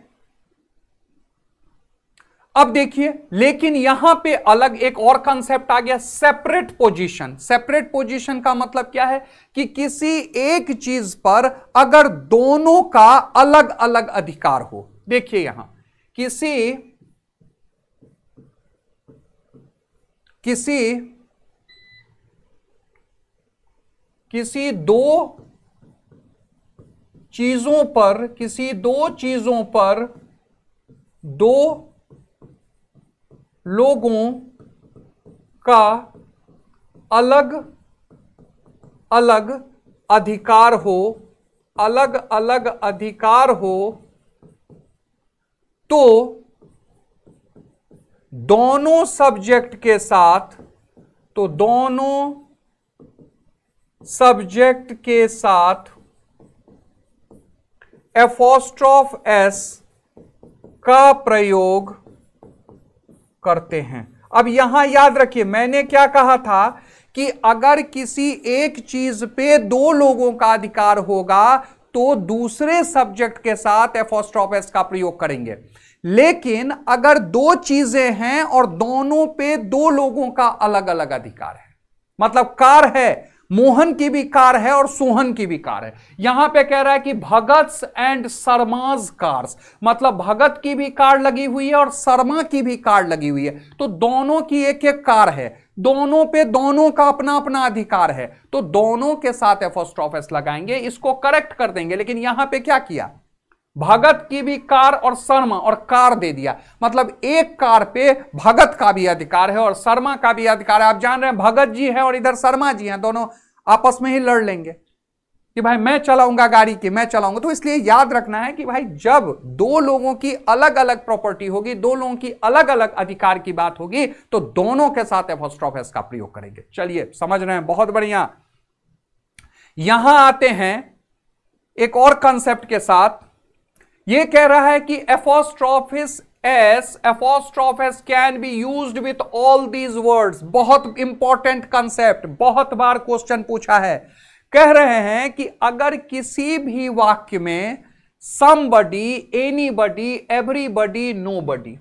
अब देखिए लेकिन यहां पे अलग एक और कंसेप्ट आ गया सेपरेट पोजीशन सेपरेट पोजीशन का मतलब क्या है कि किसी एक चीज पर अगर दोनों का अलग अलग अधिकार हो देखिए यहां किसी किसी किसी दो चीजों पर किसी दो चीजों पर दो लोगों का अलग अलग अधिकार हो अलग अलग अधिकार हो तो दोनों सब्जेक्ट के साथ तो दोनों सब्जेक्ट के साथ एफोस्ट्रॉफ एस का प्रयोग करते हैं अब यहां याद रखिए मैंने क्या कहा था कि अगर किसी एक चीज पे दो लोगों का अधिकार होगा तो दूसरे सब्जेक्ट के साथ एफोस्ट्रॉपेस का प्रयोग करेंगे लेकिन अगर दो चीजें हैं और दोनों पे दो लोगों का अलग अलग अधिकार है मतलब कार है मोहन की भी कार है और सोहन की भी कार है यहां पे कह रहा है कि भगत एंड शर्माज कार्स मतलब भगत की भी कार लगी हुई है और शर्मा की भी कार लगी हुई है तो दोनों की एक एक कार है दोनों पे दोनों का अपना अपना अधिकार है तो दोनों के साथ एफोस्ट्रॉफेस लगाएंगे इसको करेक्ट कर देंगे लेकिन यहां पे क्या किया भगत की भी कार और शर्मा और कार दे दिया मतलब एक कार पे भगत का भी अधिकार है और शर्मा का भी अधिकार है आप जान रहे हैं भगत जी हैं और इधर शर्मा जी हैं दोनों आपस में ही लड़ लेंगे कि भाई मैं चलाऊंगा गाड़ी की मैं चलाऊंगा तो इसलिए याद रखना है कि भाई जब दो लोगों की अलग अलग प्रॉपर्टी होगी दो लोगों की अलग अलग अधिकार की बात होगी तो दोनों के साथ एफोस्ट्रोफेस का प्रयोग करेंगे चलिए समझ रहे हैं बहुत बढ़िया यहां आते हैं एक और कंसेप्ट के साथ ये कह रहा है कि apostrophes S apostrophes can be use with all these words बहुत इंपॉर्टेंट कंसेप्ट बहुत बार क्वेश्चन पूछा है कह रहे हैं कि अगर किसी भी वाक्य में somebody anybody everybody nobody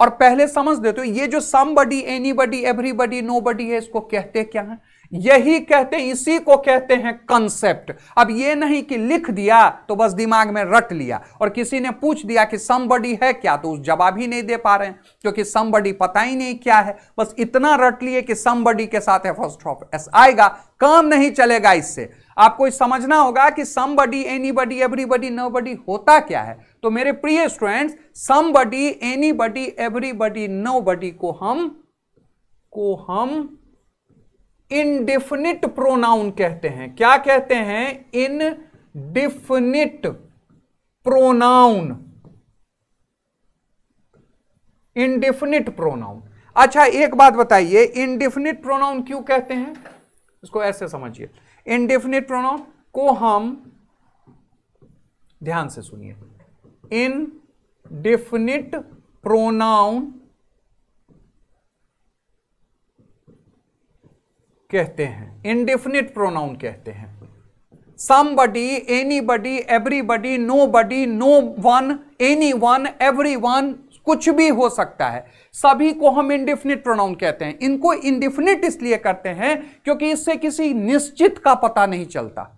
और पहले समझ देते हो ये जो somebody anybody everybody nobody है इसको कहते क्या है यही कहते इसी को कहते हैं कंसेप्ट अब ये नहीं कि लिख दिया तो बस दिमाग में रट लिया और किसी ने पूछ दिया कि समबडी है क्या तो उस जवाब ही नहीं दे पा रहे हैं क्योंकि समबडी पता ही नहीं क्या है बस इतना रट लिए कि समबडी के साथ है फर्स्ट ऑफ एस आएगा काम नहीं चलेगा इससे आपको इस समझना होगा कि somebody anybody everybody nobody होता क्या है तो मेरे प्रिय students somebody anybody everybody nobody को हम को हम इनडिफिनिट प्रोनाउन कहते हैं क्या कहते हैं indefinite pronoun indefinite pronoun अच्छा एक बात बताइए इनडिफिनिट प्रोनाउन क्यों कहते हैं इसको ऐसे समझिए इनडिफिनिट प्रोनाउन को हम ध्यान से सुनिए इन डिफिनिट प्रोनाउन कहते हैं इनडिफिनिट प्रोनाउन कहते हैं somebody anybody everybody nobody no one anyone everyone कुछ भी हो सकता है सभी को हम इंडिफिनिट प्रोनाउन कहते हैं इनको इंडिफिनिट इसलिए करते हैं क्योंकि इससे किसी निश्चित का पता नहीं चलता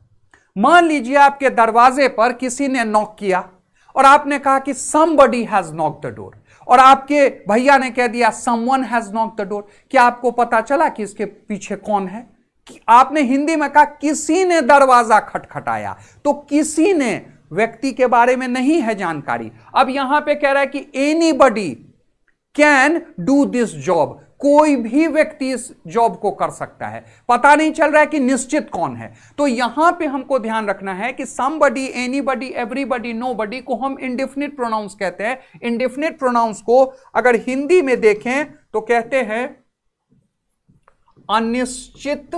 मान लीजिए आपके दरवाजे पर किसी ने नॉक किया और आपने कहा कि somebody has knock the door और आपके भैया ने कह दिया someone has knock the door क्या आपको पता चला कि इसके पीछे कौन है कि आपने हिंदी में कहा किसी ने दरवाजा खटखटाया तो किसी ने व्यक्ति के बारे में नहीं है जानकारी अब यहां पे कह रहा है कि anybody can do this job कोई भी व्यक्ति इस जॉब को कर सकता है पता नहीं चल रहा है कि निश्चित कौन है तो यहां पे हमको ध्यान रखना है कि समबडी बडी एवरीबडी बडी को हम इंडिफिनिट प्रोनाउंस कहते हैं इंडिफिनिट प्रोनाउंस को अगर हिंदी में देखें तो कहते हैं अनिश्चित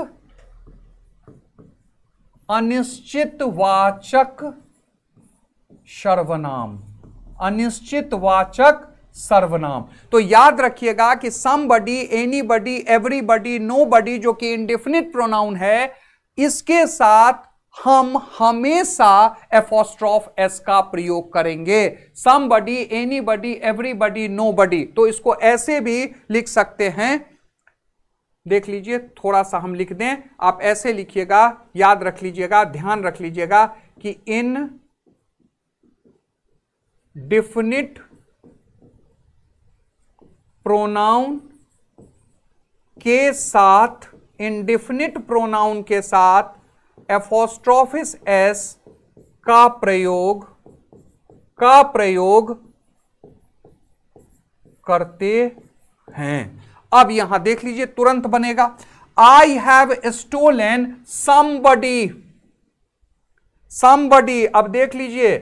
अनिश्चित वाचक सर्वनाम अनिश्चित वाचक सर्वनाम तो याद रखिएगा कि somebody body any everybody nobody जो कि इंडिफिनिट प्रोनाउन है इसके साथ हम हमेशा एफोस्ट्रॉफ एस का प्रयोग करेंगे somebody body any everybody nobody तो इसको ऐसे भी लिख सकते हैं देख लीजिए थोड़ा सा हम लिख दें आप ऐसे लिखिएगा याद रख लीजिएगा ध्यान रख लीजिएगा कि इन डिफिनिट प्रोनाउन के साथ इनडिफिनिट प्रोनाउन के साथ एफोस्ट्रोफिस एस का प्रयोग का प्रयोग करते हैं अब यहां देख लीजिए तुरंत बनेगा I have stolen somebody somebody अब देख लीजिए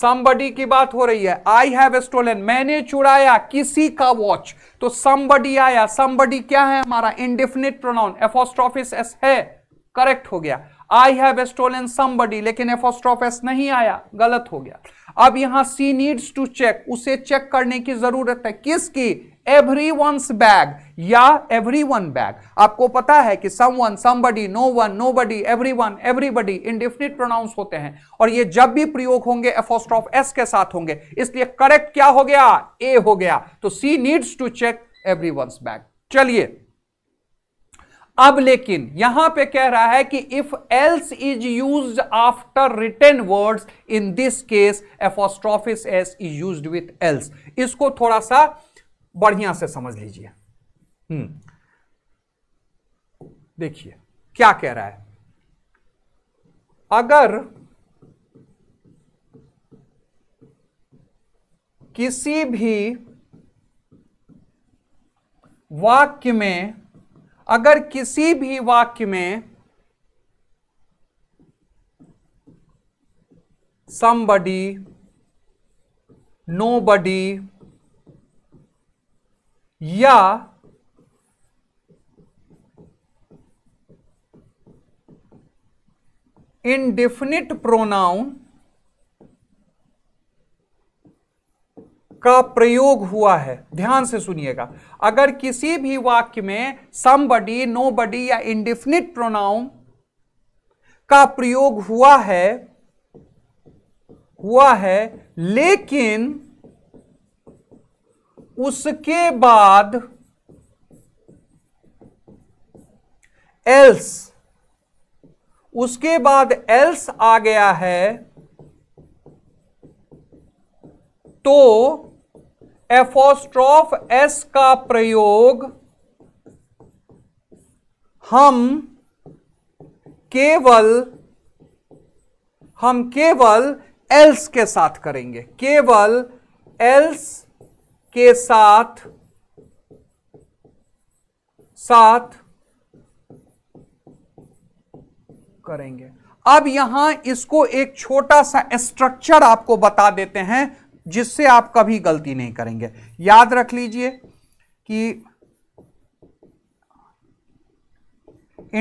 समबडी की बात हो रही है आई हैव स्टोलन मैंने चुराया किसी का वॉच तो समबडी आया समबडी क्या है हमारा इंडिफिनिट प्रोनाउन एफोस्ट्रोफिस एस है करेक्ट हो गया आई हैव स्टोलन समबडी लेकिन एफोस्ट्रोफिस नहीं आया गलत हो गया अब यहां सी नीड्स टू चेक उसे चेक करने की जरूरत है किसकी एवरी वंस बैग या एवरी वन बैग आपको पता है कि someone somebody no one nobody everyone everybody indefinite pronouns होते हैं और ये जब भी प्रयोग होंगे एफोस्ट्रॉफ एस के साथ होंगे इसलिए करेक्ट क्या हो गया ए हो गया तो she needs to check everyone's bag चलिए अब लेकिन यहां पे कह रहा है कि if else is use after return words in this case apostrophes S is use with else इसको थोड़ा सा बढ़िया से समझ लीजिए हम्म देखिए क्या कह रहा है अगर किसी भी वाक्य में अगर किसी भी वाक्य में somebody nobody या इनडिफिनिट प्रोनाउन का प्रयोग हुआ है ध्यान से सुनिएगा अगर किसी भी वाक्य में समबडी नोबडी या इंडिफिनिट प्रोनाउन का प्रयोग हुआ है हुआ है लेकिन उसके बाद एल्स उसके बाद एल्स आ गया है तो एफोस्ट्रॉफ एस का प्रयोग हम केवल हम केवल एल्स के साथ करेंगे केवल एल्स के साथ साथ करेंगे अब यहां इसको एक छोटा सा स्ट्रक्चर आपको बता देते हैं जिससे आप कभी गलती नहीं करेंगे याद रख लीजिए कि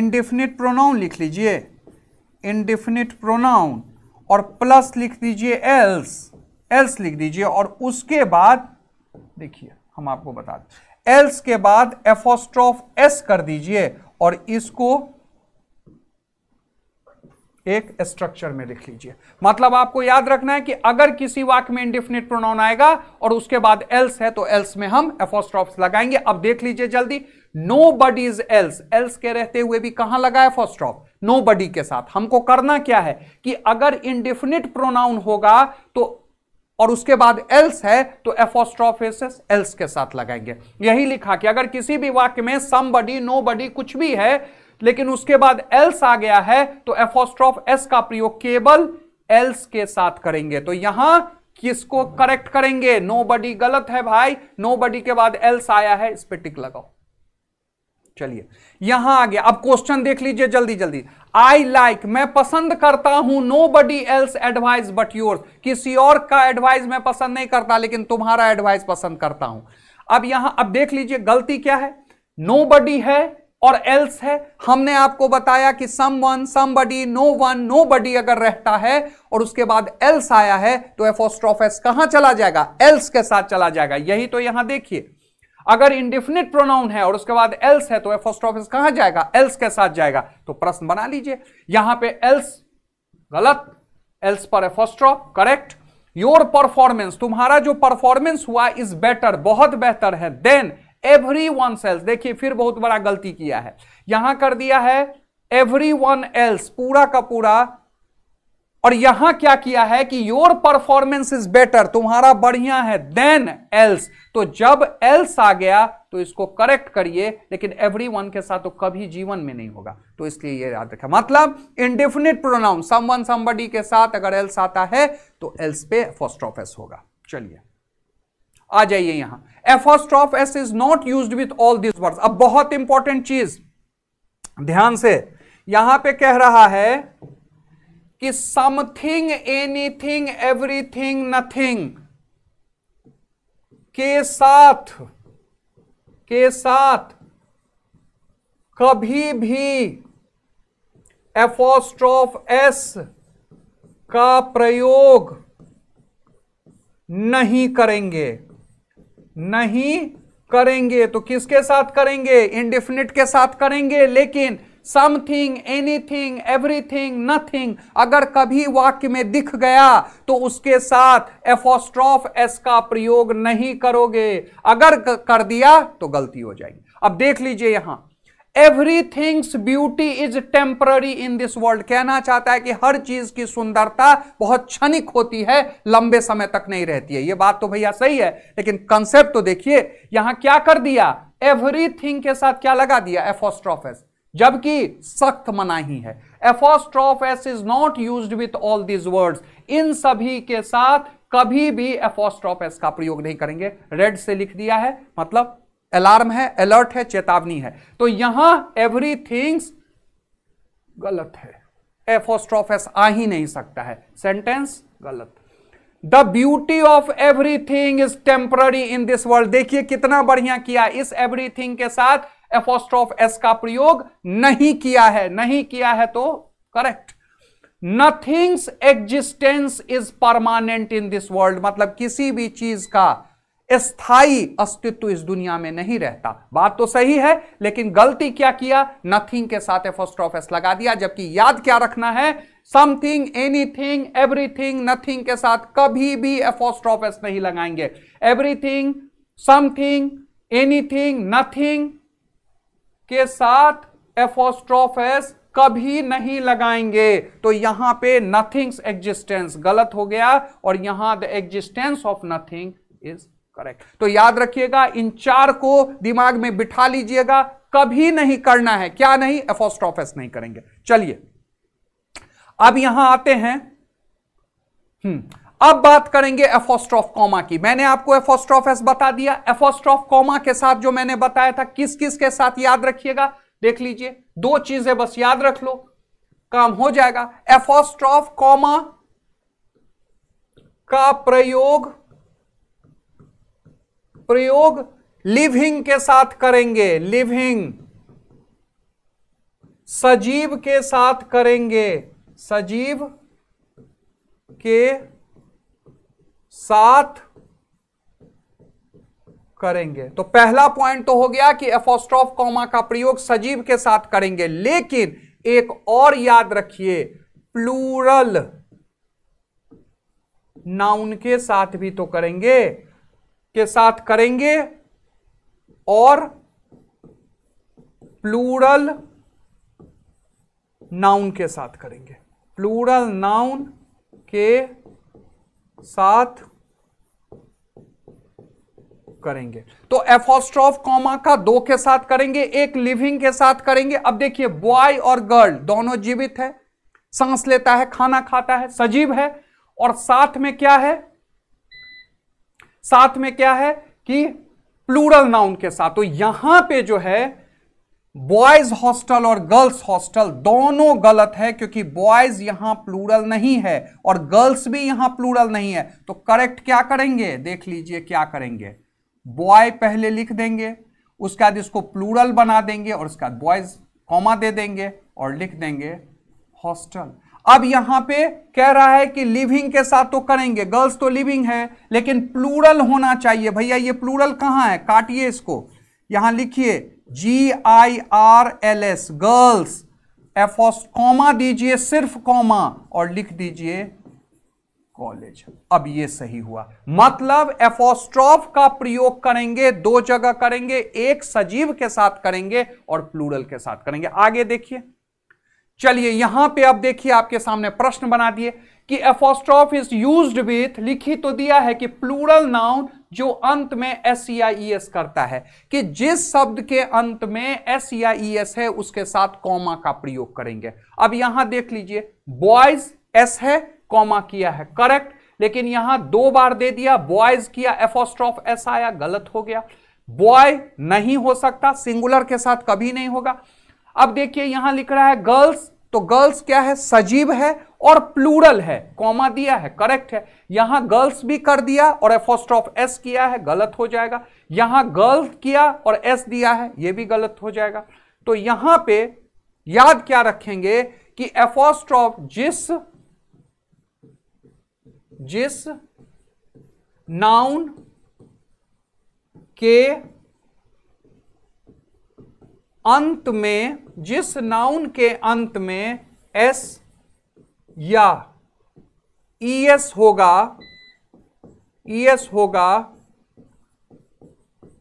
इनडिफिनिट प्रोनाउन लिख लीजिए इनडिफिनिट प्रोनाउन और प्लस लिख दीजिए एल्स एल्स लिख दीजिए और उसके बाद देखिए हम आपको बता दें एल्स के बाद एफोस्ट्रॉफ एस कर दीजिए और इसको एक स्ट्रक्चर में लिख लीजिए मतलब आपको याद रखना है कि अगर किसी वाक्य में इंडिफिनिट प्रोनाउन आएगा और उसके बाद एल्स है तो एल्स में हम एफोस्ट्रॉफ्स लगाएंगे अब देख लीजिए जल्दी nobody is else else के रहते हुए भी कहां लगा एफोस्ट्रॉफ नो बडी के साथ हमको करना क्या है कि अगर इंडिफिनिट प्रोनाउन होगा तो और उसके बाद एल्स है तो एफोस्ट्रोफेसिस एल्स के साथ लगाएंगे यही लिखा कि अगर किसी भी वाक्य में सम बडी नो बडी कुछ भी है लेकिन उसके बाद एल्स आ गया है तो एफोस्ट्रॉफ एस का प्रयोग केवल एल्स के साथ करेंगे तो यहां किसको करेक्ट करेंगे नो बडी गलत है भाई नो बडी के बाद एल्स आया है इस पर टिक लगाओ चलिए यहां आ गया अब क्वेश्चन देख लीजिए जल्दी जल्दी आई लाइक like, मैं पसंद करता हूं nobody else advice but your किसी और का एडवाइस मैं पसंद नहीं करता लेकिन तुम्हारा एडवाइस पसंद करता हूं अब यहां अब देख लीजिए गलती क्या है नो बडी है और एल्स है हमने आपको बताया कि someone somebody no one nobody अगर रहता है और उसके बाद एल्स आया है तो एफोस्ट्रोफेस कहां चला जाएगा एल्स के साथ चला जाएगा यही तो यहां देखिए अगर इंडिफिनिट प्रोनाउन है और उसके बाद एल्स है तो एफोस्ट्रोफिस कहां जाएगा एल्स के साथ जाएगा तो प्रश्न बना लीजिए यहां पे एल्स गलत एल्स पर एफोस्ट्रॉप करेक्ट योर परफॉर्मेंस तुम्हारा जो परफॉर्मेंस हुआ इज बेटर बहुत बेहतर है देन एवरी वन सेल्स देखिए फिर बहुत बड़ा गलती किया है यहां कर दिया है एवरी वन एल्स पूरा का पूरा और यहां क्या किया है कि योर परफॉर्मेंस इज बेटर तुम्हारा बढ़िया है देन एल्स तो जब एल्स आ गया तो इसको करेक्ट करिए लेकिन एवरी वन के साथ तो कभी जीवन में नहीं होगा तो इसलिए ये याद रखें मतलब इनडिफिनिट प्रोनाउन समवन समबडी के साथ अगर एल्स आता है तो एल्स पे फर्स्ट ऑफ एस होगा चलिए आ जाइए यहां of s is not use with all this word अब बहुत इंपॉर्टेंट चीज ध्यान से यहां पे कह रहा है कि समथिंग एनीथिंग एवरीथिंग नथिंग के साथ के साथ कभी भी एफोस्ट्रॉफ एस का प्रयोग नहीं करेंगे नहीं करेंगे तो किसके साथ करेंगे इनडिफिनिट के साथ करेंगे लेकिन समथिंग एनीथिंग एवरीथिंग नथिंग अगर कभी वाक्य में दिख गया तो उसके साथ एफोस्ट्रॉफ एस का प्रयोग नहीं करोगे अगर कर दिया तो गलती हो जाएगी अब देख लीजिए यहां everything's beauty is temporary in this world कहना चाहता है कि हर चीज की सुंदरता बहुत क्षणिक होती है लंबे समय तक नहीं रहती है ये बात तो भैया सही है लेकिन कंसेप्ट तो देखिए यहां क्या कर दिया एवरीथिंग के साथ क्या लगा दिया एफोस्ट्रॉफेस जबकि सख्त मनाही है apostrophe S is not use with all these words इन सभी के साथ कभी भी एफोस्ट्रॉफ एस का प्रयोग नहीं करेंगे रेड से लिख दिया है मतलब अलार्म है अलर्ट है चेतावनी है तो यहां एवरी थिंग्स गलत है एफोस्ट्रॉफ एस आ ही नहीं सकता है सेंटेंस गलत the beauty of everything is temporary in this world देखिए कितना बढ़िया किया इस एवरी थिंग के साथ एफोस्ट्रॉफ एस का प्रयोग नहीं किया है नहीं किया है तो correct nothing's existence is permanent in this world मतलब किसी भी चीज का स्थाई अस्तित्व इस दुनिया में नहीं रहता बात तो सही है लेकिन गलती क्या किया नथिंग के साथ एफोस्ट्रॉफ एस लगा दिया जबकि याद क्या रखना है समथिंग एनीथिंग एवरीथिंग नथिंग के साथ कभी भी एफोस्ट्रॉफ एस नहीं लगाएंगे एवरीथिंग समथिंग एनीथिंग नथिंग के साथ एफोस्ट्रोफ एस कभी नहीं लगाएंगे तो यहां पे नथिंग्स एग्जिस्टेंस गलत हो गया और यहां the existence of nothing is correct तो याद रखिएगा इन चार को दिमाग में बिठा लीजिएगा कभी नहीं करना है क्या नहीं एफोस्ट्रोफेस नहीं करेंगे चलिए अब यहां आते हैं हम्म अब बात करेंगे एफोस्ट्रॉफ कॉमा की मैंने आपको एफोस्ट्रॉफ एस बता दिया एफोस्ट्रॉफ कॉमा के साथ जो मैंने बताया था किस किस के साथ याद रखिएगा देख लीजिए दो चीजें बस याद रख लो काम हो जाएगा एफोस्ट्रॉफ कॉमा का प्रयोग प्रयोग लिविंग के साथ करेंगे लिविंग सजीव के साथ करेंगे सजीव के साथ करेंगे तो पहला पॉइंट तो हो गया कि एफोस्ट्रॉफ कॉमा का प्रयोग सजीव के साथ करेंगे लेकिन एक और याद रखिए प्लूरल नाउन के साथ भी तो करेंगे के साथ करेंगे और प्लूरल नाउन के साथ करेंगे प्लूरल नाउन के साथ करेंगे तो एफोस्ट्रॉफ कॉमा का दो के साथ करेंगे एक लिविंग के साथ करेंगे अब देखिए बॉय और गर्ल दोनों जीवित है सांस लेता है खाना खाता है सजीव है और साथ में क्या है साथ में क्या है कि प्लूरल नाउन के साथ तो यहां पे जो है बॉयज हॉस्टल और गर्ल्स हॉस्टल दोनों गलत है क्योंकि बॉयज यहां प्लूरल नहीं है और गर्ल्स भी यहां प्लूरल नहीं है तो करेक्ट क्या करेंगे देख लीजिए क्या करेंगे बॉय पहले लिख देंगे उसके बाद इसको प्लूरल बना देंगे और उसके बाद बॉयज कॉमा दे देंगे और लिख देंगे हॉस्टल अब यहां पे कह रहा है कि लिविंग के साथ तो करेंगे गर्ल्स तो लिविंग है लेकिन प्लूरल होना चाहिए भैया ये प्लूरल कहाँ है काटिए इसको यहां लिखिए G I R L S girls F comma दीजिए सिर्फ कॉमा और लिख दीजिए कॉलेज अब ये सही हुआ मतलब एफोस्ट्रॉफ का प्रयोग करेंगे दो जगह करेंगे एक सजीव के साथ करेंगे और प्लूरल के साथ करेंगे आगे देखिए चलिए यहां पे अब देखिए आपके सामने प्रश्न बना दिए कि एफोस्ट्रॉफ इज यूज्ड विथ लिखी तो दिया है कि प्लूरल नाउन जो अंत में एस या ई एस करता है कि जिस शब्द के अंत में एस या ई एस है उसके साथ कॉमा का प्रयोग करेंगे अब यहां देख लीजिए बॉयज एस है कॉमा किया है करेक्ट लेकिन यहां दो बार दे दिया बॉयज किया एफोस्ट्रॉफ एस आया गलत हो गया बॉय नहीं हो सकता सिंगुलर के साथ कभी नहीं होगा अब देखिए यहां लिख रहा है गर्ल्स तो गर्ल्स क्या है सजीव है और प्लूरल है कॉमा दिया है करेक्ट है यहां गर्ल्स भी कर दिया और एफोस्ट्रॉफ एस किया है गलत हो जाएगा यहां गर्ल किया और एस दिया है यह भी गलत हो जाएगा तो यहां पे याद क्या रखेंगे कि एफोस्ट्रॉफ जिस जिस नाउन के अंत में जिस नाउन के अंत में एस या एस होगा एस होगा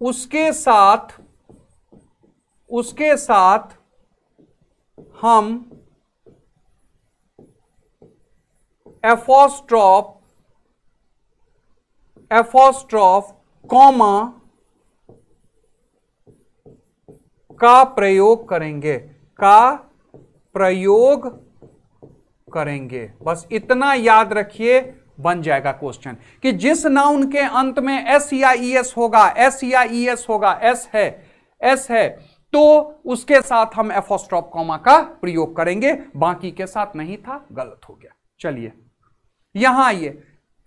उसके साथ उसके साथ हम एफोस्ट्रॉप एफोस्ट्रॉफ कॉमा का प्रयोग करेंगे का प्रयोग करेंगे बस इतना याद रखिए बन जाएगा क्वेश्चन कि जिस नाउन के अंत में एस या ई e एस होगा एस या ई e एस होगा एस है एस है तो उसके साथ हम एफोस्ट्रॉप कॉमा का प्रयोग करेंगे बाकी के साथ नहीं था गलत हो गया चलिए यहां आइए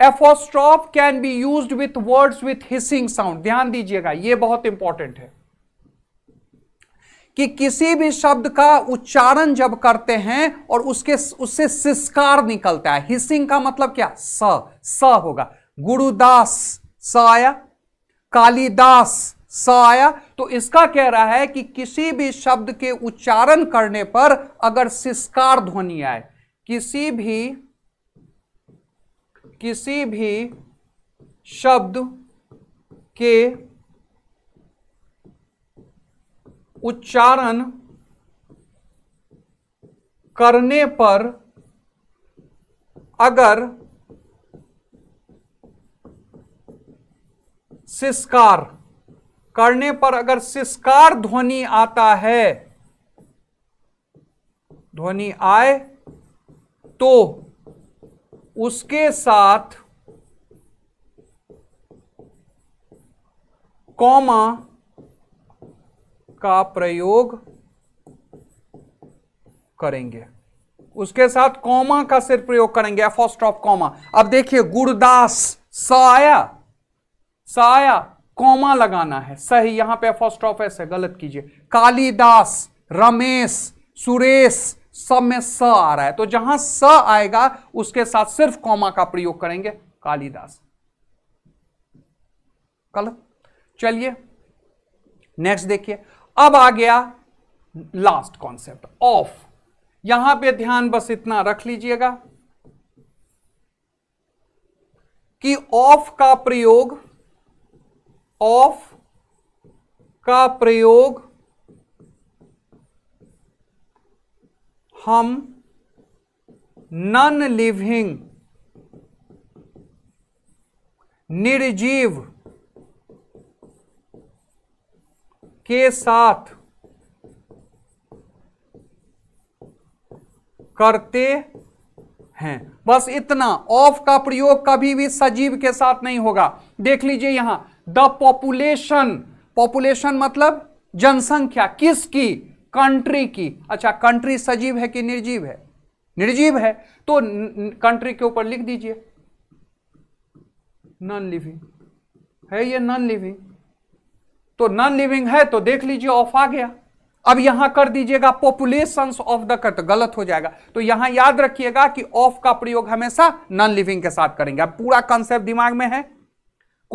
apostrophe can be use with words with hissing sound ध्यान दीजिएगा यह बहुत इंपॉर्टेंट है कि किसी भी शब्द का उच्चारण जब करते हैं और उसके उससे सिस्कार निकलता है हिसिंग का मतलब क्या स स होगा गुरुदास स आया कालिदास स आया तो इसका कह रहा है कि किसी भी शब्द के उच्चारण करने पर अगर सिस्कार ध्वनि आए किसी भी किसी भी शब्द के उच्चारण करने पर अगर सिस्कार करने पर अगर सिस्कार ध्वनि आता है ध्वनि आए तो उसके साथ कॉमा का प्रयोग करेंगे उसके साथ कॉमा का सिर्फ प्रयोग करेंगे एफोस्टॉप कॉमा अब देखिए गुरुदास साया साया कॉमा लगाना है सही यहां पे एफोस्टॉप ऐसे गलत कीजिए कालीदास रमेश सुरेश सब में स आ रहा है तो जहां स आएगा उसके साथ सिर्फ कॉमा का प्रयोग करेंगे कालिदास कल चलिए नेक्स्ट देखिए अब आ गया लास्ट कॉन्सेप्ट ऑफ यहां पे ध्यान बस इतना रख लीजिएगा कि ऑफ का प्रयोग ऑफ का प्रयोग हम नॉन लिविंग निर्जीव के साथ करते हैं बस इतना ऑफ का प्रयोग कभी भी सजीव के साथ नहीं होगा देख लीजिए यहां द पॉपुलेशन पॉपुलेशन मतलब जनसंख्या किसकी कंट्री की अच्छा कंट्री सजीव है कि निर्जीव है निर्जीव है तो कंट्री के ऊपर लिख दीजिए नॉन लिविंग है ये नॉन लिविंग तो नॉन लिविंग है तो देख लीजिए ऑफ आ गया अब यहां कर दीजिएगा पॉपुलेशन ऑफ द कर तो गलत हो जाएगा तो यहां याद रखिएगा कि ऑफ का प्रयोग हमेशा नॉन लिविंग के साथ करेंगे अब पूरा कंसेप्ट दिमाग में है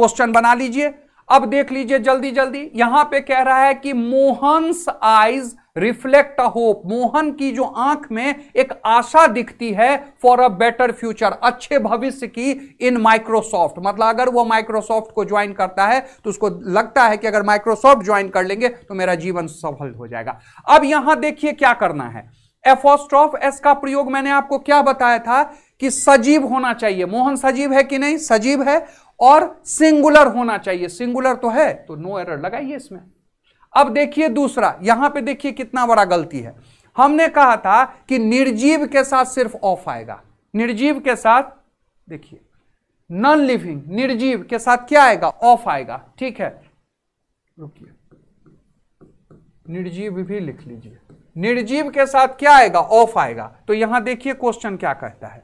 क्वेश्चन बना लीजिए अब देख लीजिए जल्दी जल्दी यहां पे कह रहा है कि Mohan's eyes reflect a hope Mohan की जो आंख में एक आशा दिखती है फॉर अ बेटर फ्यूचर अच्छे भविष्य की इन माइक्रोसॉफ्ट मतलब अगर वो माइक्रोसॉफ्ट को ज्वाइन करता है तो उसको लगता है कि अगर माइक्रोसॉफ्ट ज्वाइन कर लेंगे तो मेरा जीवन सफल हो जाएगा अब यहां देखिए क्या करना है एफोस्ट्रॉफ एस का प्रयोग मैंने आपको क्या बताया था कि सजीव होना चाहिए मोहन सजीव है कि नहीं सजीव है और सिंगुलर होना चाहिए सिंगुलर तो है तो नो एरर लगाइए इसमें अब देखिए दूसरा यहां पे देखिए कितना बड़ा गलती है हमने कहा था कि निर्जीव के साथ सिर्फ ऑफ आएगा निर्जीव के साथ देखिए नॉन लिविंग निर्जीव के साथ क्या आएगा ऑफ आएगा ठीक है रुकिए निर्जीव भी लिख लीजिए निर्जीव के साथ क्या आएगा ऑफ आएगा तो यहां देखिए क्वेश्चन क्या कहता है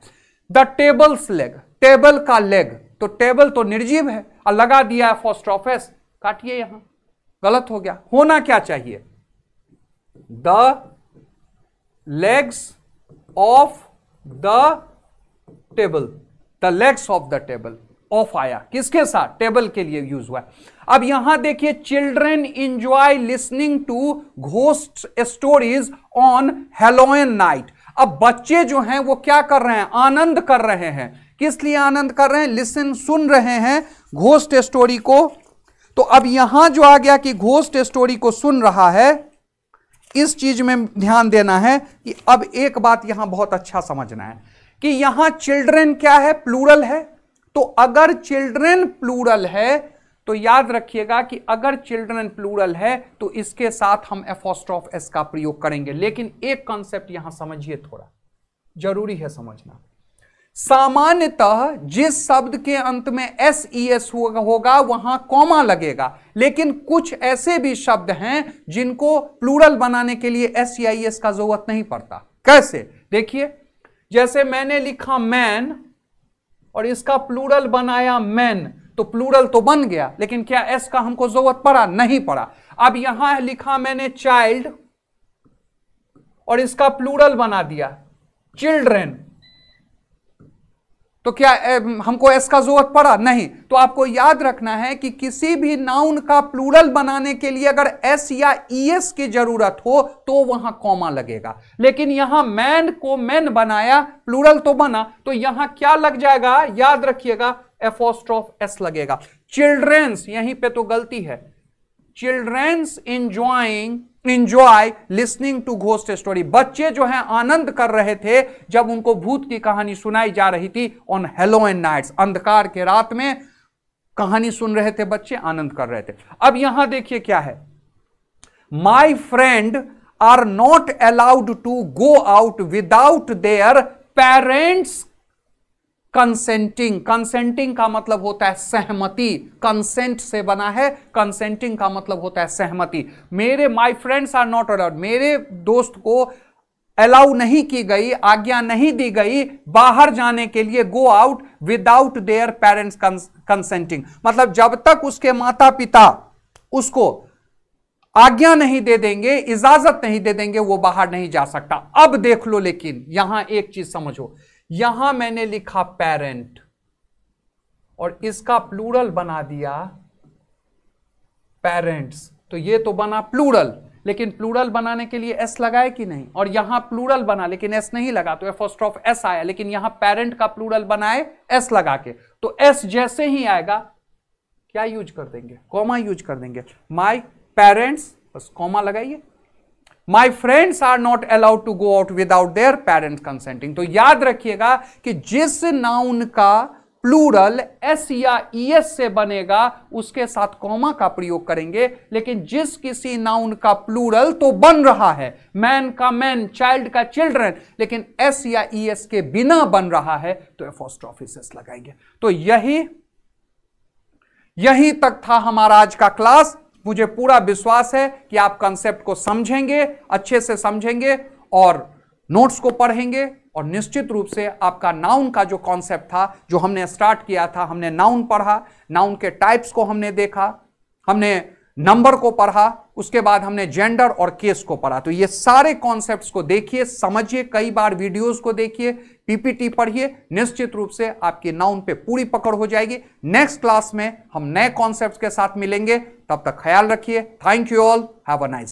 द टेबल्स लेग टेबल का लेग तो टेबल तो निर्जीव है और लगा दिया है ऑफिस काटिए यहां गलत हो गया होना क्या चाहिए the legs of the table the legs of the table of आया किसके साथ टेबल के लिए यूज हुआ है अब यहां देखिए children enjoy listening to ghost stories on Halloween night अब बच्चे जो हैं वो क्या कर रहे हैं आनंद कर रहे हैं किस लिए आनंद कर रहे हैं लिसन सुन रहे हैं घोस्ट स्टोरी को तो अब यहां जो आ गया कि घोस्ट स्टोरी को सुन रहा है इस चीज में ध्यान देना है कि अब एक बात यहां बहुत अच्छा समझना है कि यहां चिल्ड्रन क्या है प्लूरल है तो अगर चिल्ड्रन प्लूरल है तो याद रखिएगा कि अगर चिल्ड्रन प्लूरल है तो इसके साथ हम एफोस्ट्रॉफ एस का प्रयोग करेंगे लेकिन एक कॉन्सेप्ट यहां समझिए थोड़ा जरूरी है समझना सामान्यतः जिस शब्द के अंत में एस ई एस होगा वहां कॉमा लगेगा लेकिन कुछ ऐसे भी शब्द हैं जिनको प्लूरल बनाने के लिए एस आई एस का जरूरत नहीं पड़ता कैसे देखिए जैसे मैंने लिखा मैन और इसका प्लूरल बनाया मैन तो प्लूरल तो बन गया लेकिन क्या एस का हमको जरूरत पड़ा नहीं पड़ा अब यहां लिखा मैंने चाइल्ड और इसका प्लूरल बना दिया चिल्ड्रेन तो क्या हमको एस का जरूरत पड़ा नहीं तो आपको याद रखना है कि किसी भी नाउन का प्लूरल बनाने के लिए अगर एस या ई एस की जरूरत हो तो वहां कॉमा लगेगा लेकिन यहां मैन को मैन बनाया प्लूरल तो बना तो यहां क्या लग जाएगा याद रखिएगा एफोस्ट्रॉफ एस लगेगा चिल्ड्रेंस यहीं पे तो गलती है children's enjoying enjoy listening to ghost story बच्चे जो हैं आनंद कर रहे थे जब उनको भूत की कहानी सुनाई जा रही थी ऑन हेलो एंड नाइट्स अंधकार के रात में कहानी सुन रहे थे बच्चे आनंद कर रहे थे अब यहां देखिए क्या है my friend are not allowed to go out without their parents consenting consenting का मतलब होता है सहमति कंसेंट से बना है कंसेंटिंग का मतलब होता है सहमति मेरे my friends are not allowed मेरे दोस्त को अलाउ नहीं की गई आज्ञा नहीं दी गई बाहर जाने के लिए go out without their parents consenting मतलब जब तक उसके माता पिता उसको आज्ञा नहीं दे देंगे इजाजत नहीं दे देंगे वो बाहर नहीं जा सकता अब देख लो लेकिन यहां एक चीज समझो यहां मैंने लिखा पेरेंट और इसका प्लूरल बना दिया पेरेंट्स तो ये तो बना प्लूरल लेकिन प्लूरल बनाने के लिए एस लगाए कि नहीं और यहां प्लूरल बना लेकिन एस नहीं लगा तो एफ ऑफ एस आया लेकिन यहां पेरेंट का प्लूरल बनाए एस लगा के तो एस जैसे ही आएगा क्या यूज कर देंगे कॉमा यूज कर देंगे माई पेरेंट्स बस कॉमा लगाइए my friends are not allowed to go out without their parent consenting तो याद रखिएगा कि जिस नाउन का प्लूरल एस या ई e एस से बनेगा उसके साथ कॉमा का प्रयोग करेंगे लेकिन जिस किसी नाउन का प्लूरल तो बन रहा है मैन का मैन चाइल्ड का चिल्ड्रन लेकिन एस या ई e एस के बिना बन रहा है तो एफोस्ट्रॉफिस लगाएंगे तो यही यहीं तक था हमारा आज का क्लास मुझे पूरा विश्वास है कि आप कंसेप्ट को समझेंगे अच्छे से समझेंगे और नोट्स को पढ़ेंगे और निश्चित रूप से आपका नाउन का जो कॉन्सेप्ट था जो हमने स्टार्ट किया था हमने नाउन पढ़ा नाउन के टाइप्स को हमने देखा हमने नंबर को पढ़ा उसके बाद हमने जेंडर और केस को पढ़ा तो ये सारे कॉन्सेप्ट्स को देखिए समझिए कई बार वीडियोस को देखिए पीपीटी पढ़िए निश्चित रूप से आपकी नाउन पे पूरी पकड़ हो जाएगी नेक्स्ट क्लास में हम नए कॉन्सेप्ट्स के साथ मिलेंगे तब तक ख्याल रखिए thank you all have a nice